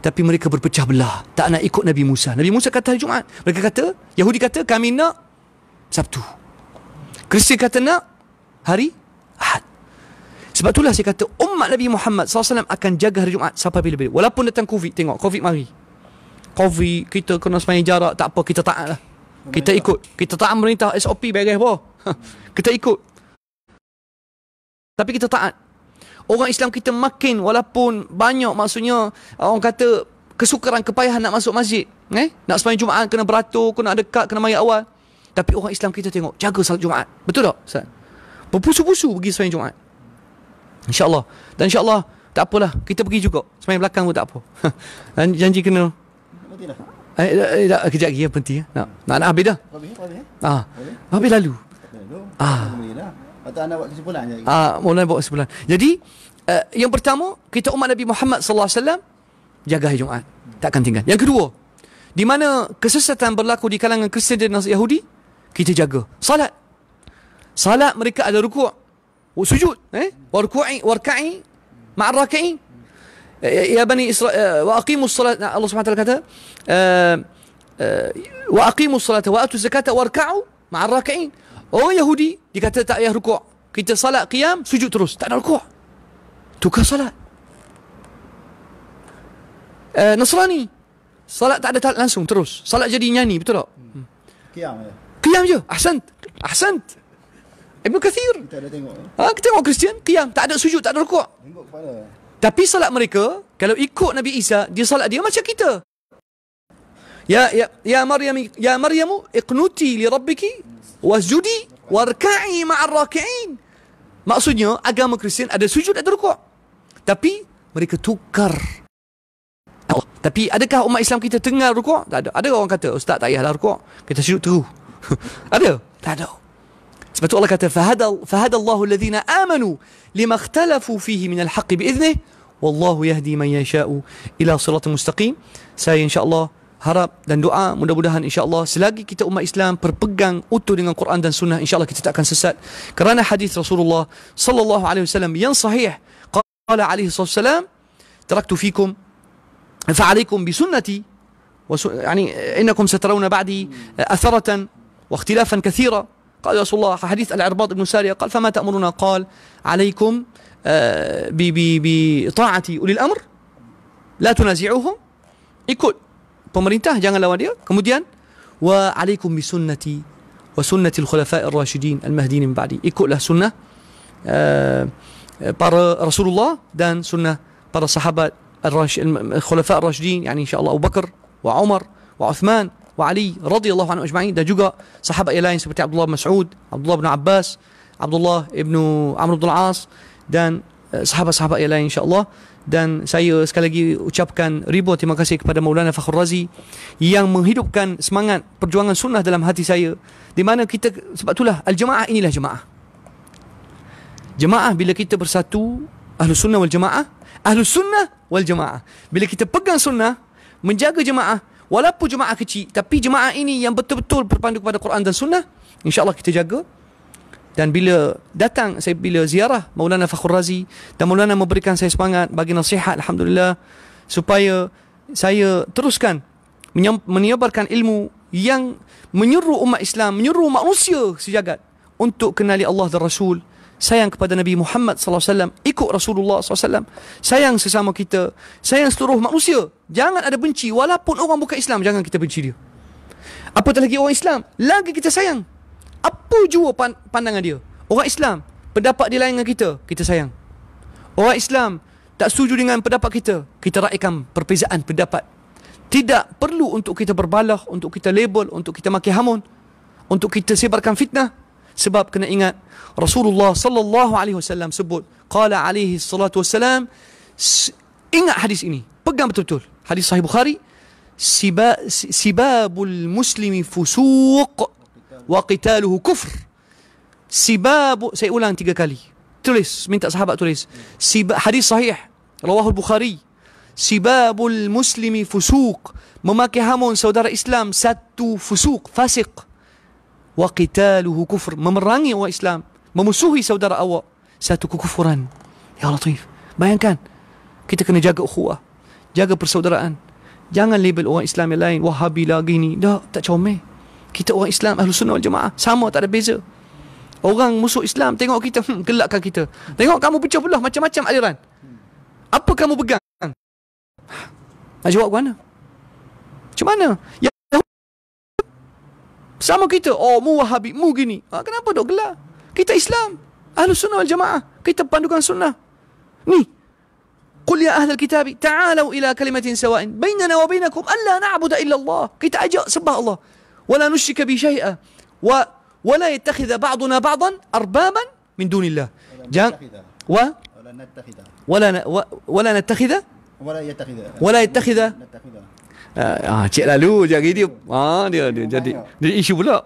Tapi mereka berpecah belah. Tak nak ikut Nabi Musa. Nabi Musa kata hari Jumaat. Mereka kata, Yahudi kata kami nak Sabtu. Kristian kata nak hari Ahad. Sebab itulah saya kata umat Nabi Muhammad SAW akan jaga hari Jumaat sampai bila-bila. Walaupun datang COVID, tengok COVID mari. COVID, kita kena semayang jarak, tak apa, kita taat lah. Kita ikut. Kita taat merintah SOP beres apa. *laughs* kita ikut. Tapi kita taat. Orang Islam kita makin walaupun banyak maksudnya orang kata kesukaran, kepayahan nak masuk masjid. Eh? Nak semayang Jumaat, kena beratur, kena dekat, kena mayat awal. Tapi orang Islam kita tengok, jaga salat Jumaat. Betul tak? Ustaz? Berpusu-pusu pergi semayang Jumaat. InsyaAllah Dan insyaAllah Tak apalah Kita pergi juga Semain belakang pun tak apa *laughs* Dan janji kena Mati dah eh, eh, eh, Kejap lagi ya penting ya. Nak, hmm. nak, nak habis dah Habis, habis, ah. habis. habis lalu ah. Atau ah, Mula buat kesimpulan Jadi uh, Yang pertama Kita umat Nabi Muhammad SAW Jaga hari Jumaat hmm. Takkan tinggal Yang kedua Di mana kesesatan berlaku di kalangan Kristen dan Yahudi Kita jaga Salat Salat mereka ada rukuk وسجود ايه وركوعي وركعي مع الراكعين يا بني اسرائيل واقيموا الصلاه الله سبحانه وتعالى كتب واقيموا الصلاه واتوا الزكاه واركعوا مع الراكعين هو يهودي دي كانت يا ركوع كنت صلاه قيام سجود روس تعال ركوع توك صلاه نصراني صلاة تعال تعال لانسون تروس صلاة جدي ناني بترى قيام قيام جو احسنت احسنت Ibn Kathir. Kita tengok. Ha, kita orang Kristian, qiyam. Tak ada sujud, tak ada rukuk. Tapi salat mereka, kalau ikut Nabi Isa, dia salat dia macam kita. Ya ya ya Maryam ya Maryam iqnuti li rabbiki wasjudi warka'i ma'ar raki'in. Maksudnya agama Kristian ada sujud ada rukuk. Tapi mereka tukar. Oh, tapi adakah umat Islam kita tengah rukuk? Tak ada. Ada orang kata ustaz tak payahlah rukuk. Kita sujud terus. *laughs* ada? Tak ada. سبحانه الله كتب فهدى, فهدى الله الذين آمنوا لما اختلفوا فيه من الحق بإذنه والله يهدي من يشاء إلى صراط مستقيم سأي إن شاء الله harap dan doa mudah-mudahan insya-Allah selagi kita umat Islam berpegang utuh dengan Quran dan sunnah insya-Allah kita tak akan sesat. Kerana hadis Rasulullah sallallahu alaihi wasallam yang sahih qala alaihi wasallam taraktu fikum fa'alaikum bi sunnati يعني انكم سترون بعدي اثره واختلافا كثيرا قال يا رسول الله حديث العرباض بن سارية قال فما تأمرنا قال عليكم بطاعة أولي الأمر لا تنازعوهم ikut pemerintah jangan lawan dia kemudian wa alaikum bi sunnati wa sunnati al-khulafa' ar-rasyidin al-mahdin min ba'di ikutlah sunnah uh, para Rasulullah dan sunnah para sahabat al-khulafa' ar-rasyidin yani insyaallah Abu Bakar wa Umar wa Uthman wa Ali radhiyallahu anhu ajma'in dan juga sahabat yang lain seperti Abdullah Mas'ud, Abdullah bin Abbas, Abdullah bin Amr bin Al-As dan eh, sahabat-sahabat yang lain insya-Allah dan saya sekali lagi ucapkan ribu terima kasih kepada Maulana Fakhr Razi yang menghidupkan semangat perjuangan sunnah dalam hati saya di mana kita sebab itulah al-jemaah inilah jemaah jemaah bila kita bersatu ahlu sunnah wal jemaah ahlu sunnah wal jemaah bila kita pegang sunnah menjaga jemaah Walaupun jemaah kecil Tapi jemaah ini yang betul-betul berpandu kepada Quran dan Sunnah InsyaAllah kita jaga dan bila datang saya bila ziarah Maulana Fakhrul Razi dan Maulana memberikan saya semangat bagi nasihat alhamdulillah supaya saya teruskan menyebarkan ilmu yang menyeru umat Islam menyeru manusia sejagat untuk kenali Allah dan Rasul sayang kepada Nabi Muhammad sallallahu alaihi wasallam ikut Rasulullah sallallahu alaihi wasallam sayang sesama kita sayang seluruh manusia Jangan ada benci walaupun orang bukan Islam jangan kita benci dia. Apatah lagi orang Islam, lagi kita sayang. Apa jua pandangan dia? Orang Islam, pendapat dia lain dengan kita, kita sayang. Orang Islam tak setuju dengan pendapat kita, kita raikan perbezaan pendapat. Tidak perlu untuk kita berbalah, untuk kita label, untuk kita maki hamun, untuk kita sebarkan fitnah. Sebab kena ingat Rasulullah sallallahu alaihi wasallam sebut qala alaihi salatu wasallam ingat hadis ini pegang betul-betul حديث صحيح بخاري سبا سباب المسلم فسوق وقتاله كفر سباب سيقول أنت كالي تلس من اصحاب تلس حديث صحيح رواه البخاري سباب المسلم فسوق مماكي همون سودار إسلام ستو فسوق فاسق وقتاله كفر ممراني هو إسلام ممسوهي سودار أو ساتو كفران يا لطيف ما كان كنت كنا جاك أخوه jaga persaudaraan. Jangan label orang Islam yang lain, Wahabi lagi ni, Dah, tak comel. Kita orang Islam, Ahlu Sunnah Jemaah. Sama, tak ada beza. Orang musuh Islam tengok kita, hmm, gelakkan kita. Tengok kamu pecah belah macam-macam aliran. Apa kamu pegang? Nak jawab ke mana? Macam mana? Ya, sama kita. Oh, mu wahabi, mu gini. Ah, kenapa dok gelak? Kita Islam. Ahlu sunnah wal jamaah. Kita pandukan sunnah. Ni, قل يا أهل الكتاب تعالوا إلى كلمة سواء بيننا وبينكم ألا نعبد إلا الله كي سبح الله ولا نشرك به شيئا و ولا يتخذ بعضنا بعضا أربابا من دون الله جان و ولا نتخذ ولا ن... و... ولا نتخذ ولا يتخذ ولا يتخذ آه cik lalu jadi dia. Ah, dia, dia jadi dia isu pula.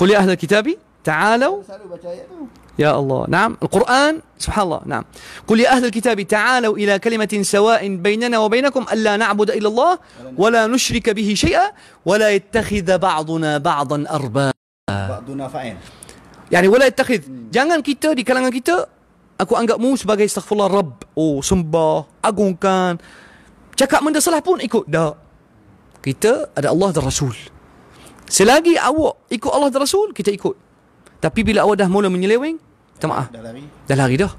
Qul ya ahlal kitabi ta'alu. Selalu baca ayat tu. يا الله نعم القرآن سبحان الله نعم قل يا أهل الكتاب تعالوا إلى كلمة سواء بيننا وبينكم ألا نعبد إلا الله ولا نشرك به شيئا ولا يتخذ بعضنا بعضا أربابا بعضنا فعين يعني ولا يتخذ jangan kita di kalangan kita aku anggapmu sebagai astaghfirullah rabb oh sembah agungkan cakap benda salah pun ikut dak kita ada Allah dan Rasul selagi awak ikut Allah dan Rasul kita ikut Tapi bila awak dah mula menyeleweng, minta maaf. Dah lari. Dah lari dah.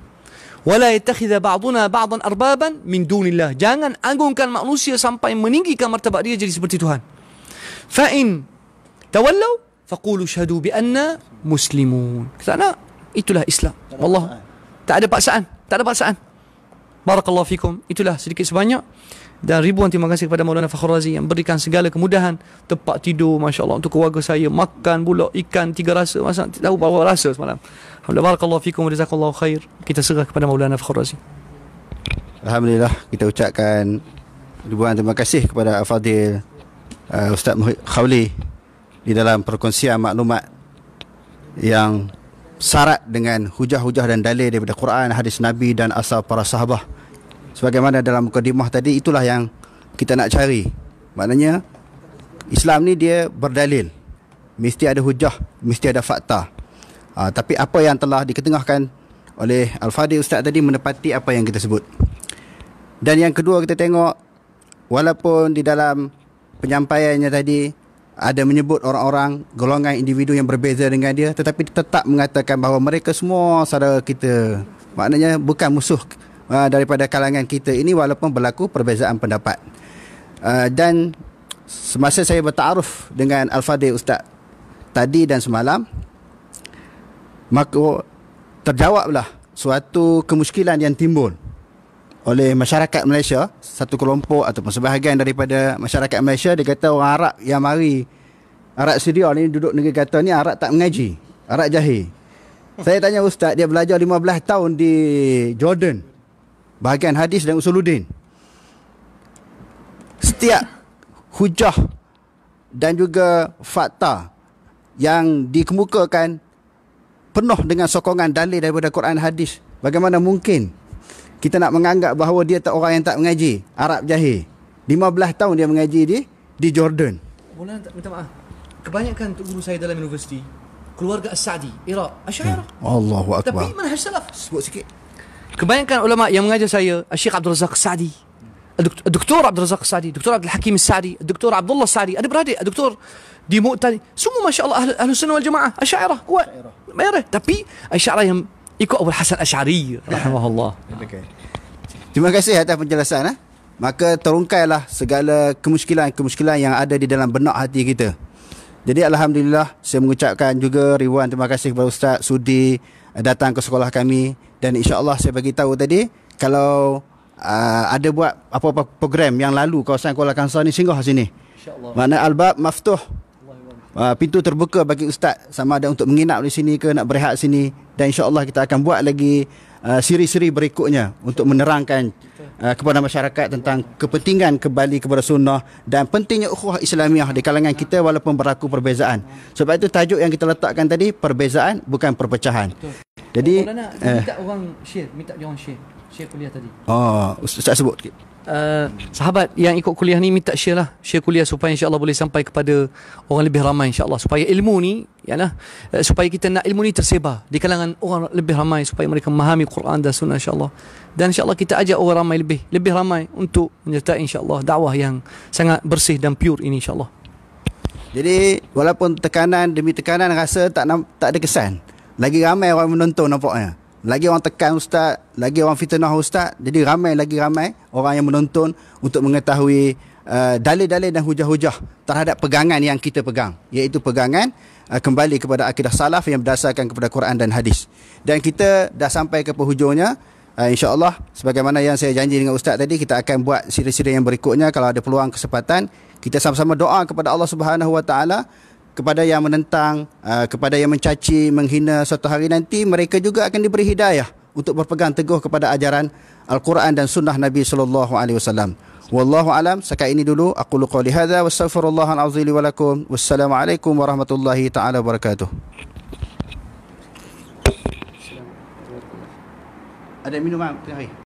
Wala ba'duna ba'dan arbaban min dunillah. Jangan anggungkan manusia sampai meninggikan martabat dia jadi seperti Tuhan. Fa in tawallu faqulu shahadu bi anna muslimun. Kata itulah Islam. Wallah. Tak ada paksaan. Tak ada paksaan. Barakallahu fikum. Itulah sedikit sebanyak dan ribuan terima kasih kepada Maulana Fakhrul Razi yang berikan segala kemudahan tempat tidur masya-Allah untuk keluarga saya makan pula ikan tiga rasa masa tak tahu bawa rasa semalam alhamdulillah barakallahu fikum wa khair kita serah kepada Maulana Fakhrul Razi alhamdulillah kita ucapkan ribuan terima kasih kepada afadil uh, ustaz Khawli di dalam perkongsian maklumat yang syarat dengan hujah-hujah dan dalil daripada Quran, hadis Nabi dan asal para sahabah sebagaimana dalam mukadimah tadi itulah yang kita nak cari maknanya Islam ni dia berdalil mesti ada hujah mesti ada fakta ha, tapi apa yang telah diketengahkan oleh Al-Fadhil Ustaz tadi menepati apa yang kita sebut dan yang kedua kita tengok walaupun di dalam penyampaiannya tadi ada menyebut orang-orang golongan individu yang berbeza dengan dia tetapi tetap mengatakan bahawa mereka semua saudara kita maknanya bukan musuh uh, daripada kalangan kita ini walaupun berlaku perbezaan pendapat. Uh, dan semasa saya bertaaruf dengan Al-Fadhil Ustaz tadi dan semalam, maka terjawablah suatu kemuskilan yang timbul oleh masyarakat Malaysia, satu kelompok atau sebahagian daripada masyarakat Malaysia, dia kata orang Arab yang mari Arab Syria ni duduk negeri kata ni Arab tak mengaji, Arab jahil. Saya tanya ustaz, dia belajar 15 tahun di Jordan bahagian hadis dan usuluddin setiap hujah dan juga fakta yang dikemukakan penuh dengan sokongan dalil daripada Quran hadis bagaimana mungkin kita nak menganggap bahawa dia tak orang yang tak mengaji Arab jahil 15 tahun dia mengaji di di Jordan boleh tak minta maaf kebanyakan tu guru saya dalam universiti keluarga Saudi Iraq Asyairah hmm. Allahu Akbar tapi mana manhaj salaf sebut sikit Kebanyakan ulama yang mengajar saya, Syekh Abdul Razak Sa'di, Doktor Abdul Razak Sa'di, Doktor Abdul Hakim Sa'di, Doktor Abdullah Sa'di, ada beradik, Doktor di Mu'tan, semua Masya Allah Ahlu, ahlu Sunnah Wal Jemaah, Asyairah, kuat. Asyairah. Tapi Asyairah yang ikut Abu Hasan Asyari, Rahimahullah. Okay. Terima kasih atas penjelasan. Eh? Maka terungkailah segala kemuskilan-kemuskilan yang ada di dalam benak hati kita. Jadi Alhamdulillah, saya mengucapkan juga ribuan terima kasih kepada Ustaz Sudi, datang ke sekolah kami dan insyaallah saya bagi tahu tadi kalau uh, ada buat apa-apa program yang lalu kawasan Kuala Kangsar ni singgah sini mana albab maftuh uh, pintu terbuka bagi ustaz sama ada untuk menginap di sini ke nak berehat sini dan insyaallah kita akan buat lagi uh, siri-siri berikutnya untuk menerangkan uh, kepada masyarakat tentang kepentingan kembali kepada sunnah dan pentingnya ukhuwah Islamiah di kalangan kita walaupun berlaku perbezaan. Sebab itu tajuk yang kita letakkan tadi perbezaan bukan perpecahan. Jadi Mulana, oh, eh, minta orang share, minta orang share. Share kuliah tadi. Oh, ustaz sebut sikit. Eh, sahabat yang ikut kuliah ni minta share lah share kuliah supaya insyaallah boleh sampai kepada orang lebih ramai insyaallah supaya ilmu ni ialah uh, eh, supaya kita nak ilmu ni tersebar di kalangan orang lebih ramai supaya mereka memahami Quran dan sunnah insyaallah dan insyaallah kita ajak orang ramai lebih lebih ramai untuk menyertai insyaallah dakwah yang sangat bersih dan pure ini insyaallah jadi walaupun tekanan demi tekanan rasa tak tak ada kesan lagi ramai orang menonton nampaknya lagi orang tekan ustaz, lagi orang fitnah ustaz. Jadi ramai lagi ramai orang yang menonton untuk mengetahui uh, dalil-dalil dan hujah-hujah terhadap pegangan yang kita pegang, iaitu pegangan uh, kembali kepada akidah salaf yang berdasarkan kepada Quran dan hadis. Dan kita dah sampai ke penghujungnya. Uh, InsyaAllah sebagaimana yang saya janji dengan Ustaz tadi kita akan buat siri-siri yang berikutnya kalau ada peluang kesempatan kita sama-sama doa kepada Allah Subhanahu Wa kepada yang menentang, uh, kepada yang mencaci, menghina suatu hari nanti mereka juga akan diberi hidayah untuk berpegang teguh kepada ajaran Al-Quran dan sunnah Nabi sallallahu alaihi wasallam. Wallahu alam, sekali ini dulu aku lu qouli hadza wa astaghfirullah al wa lakum. Wassalamualaikum warahmatullahi taala wabarakatuh. Ada minum tengah hari.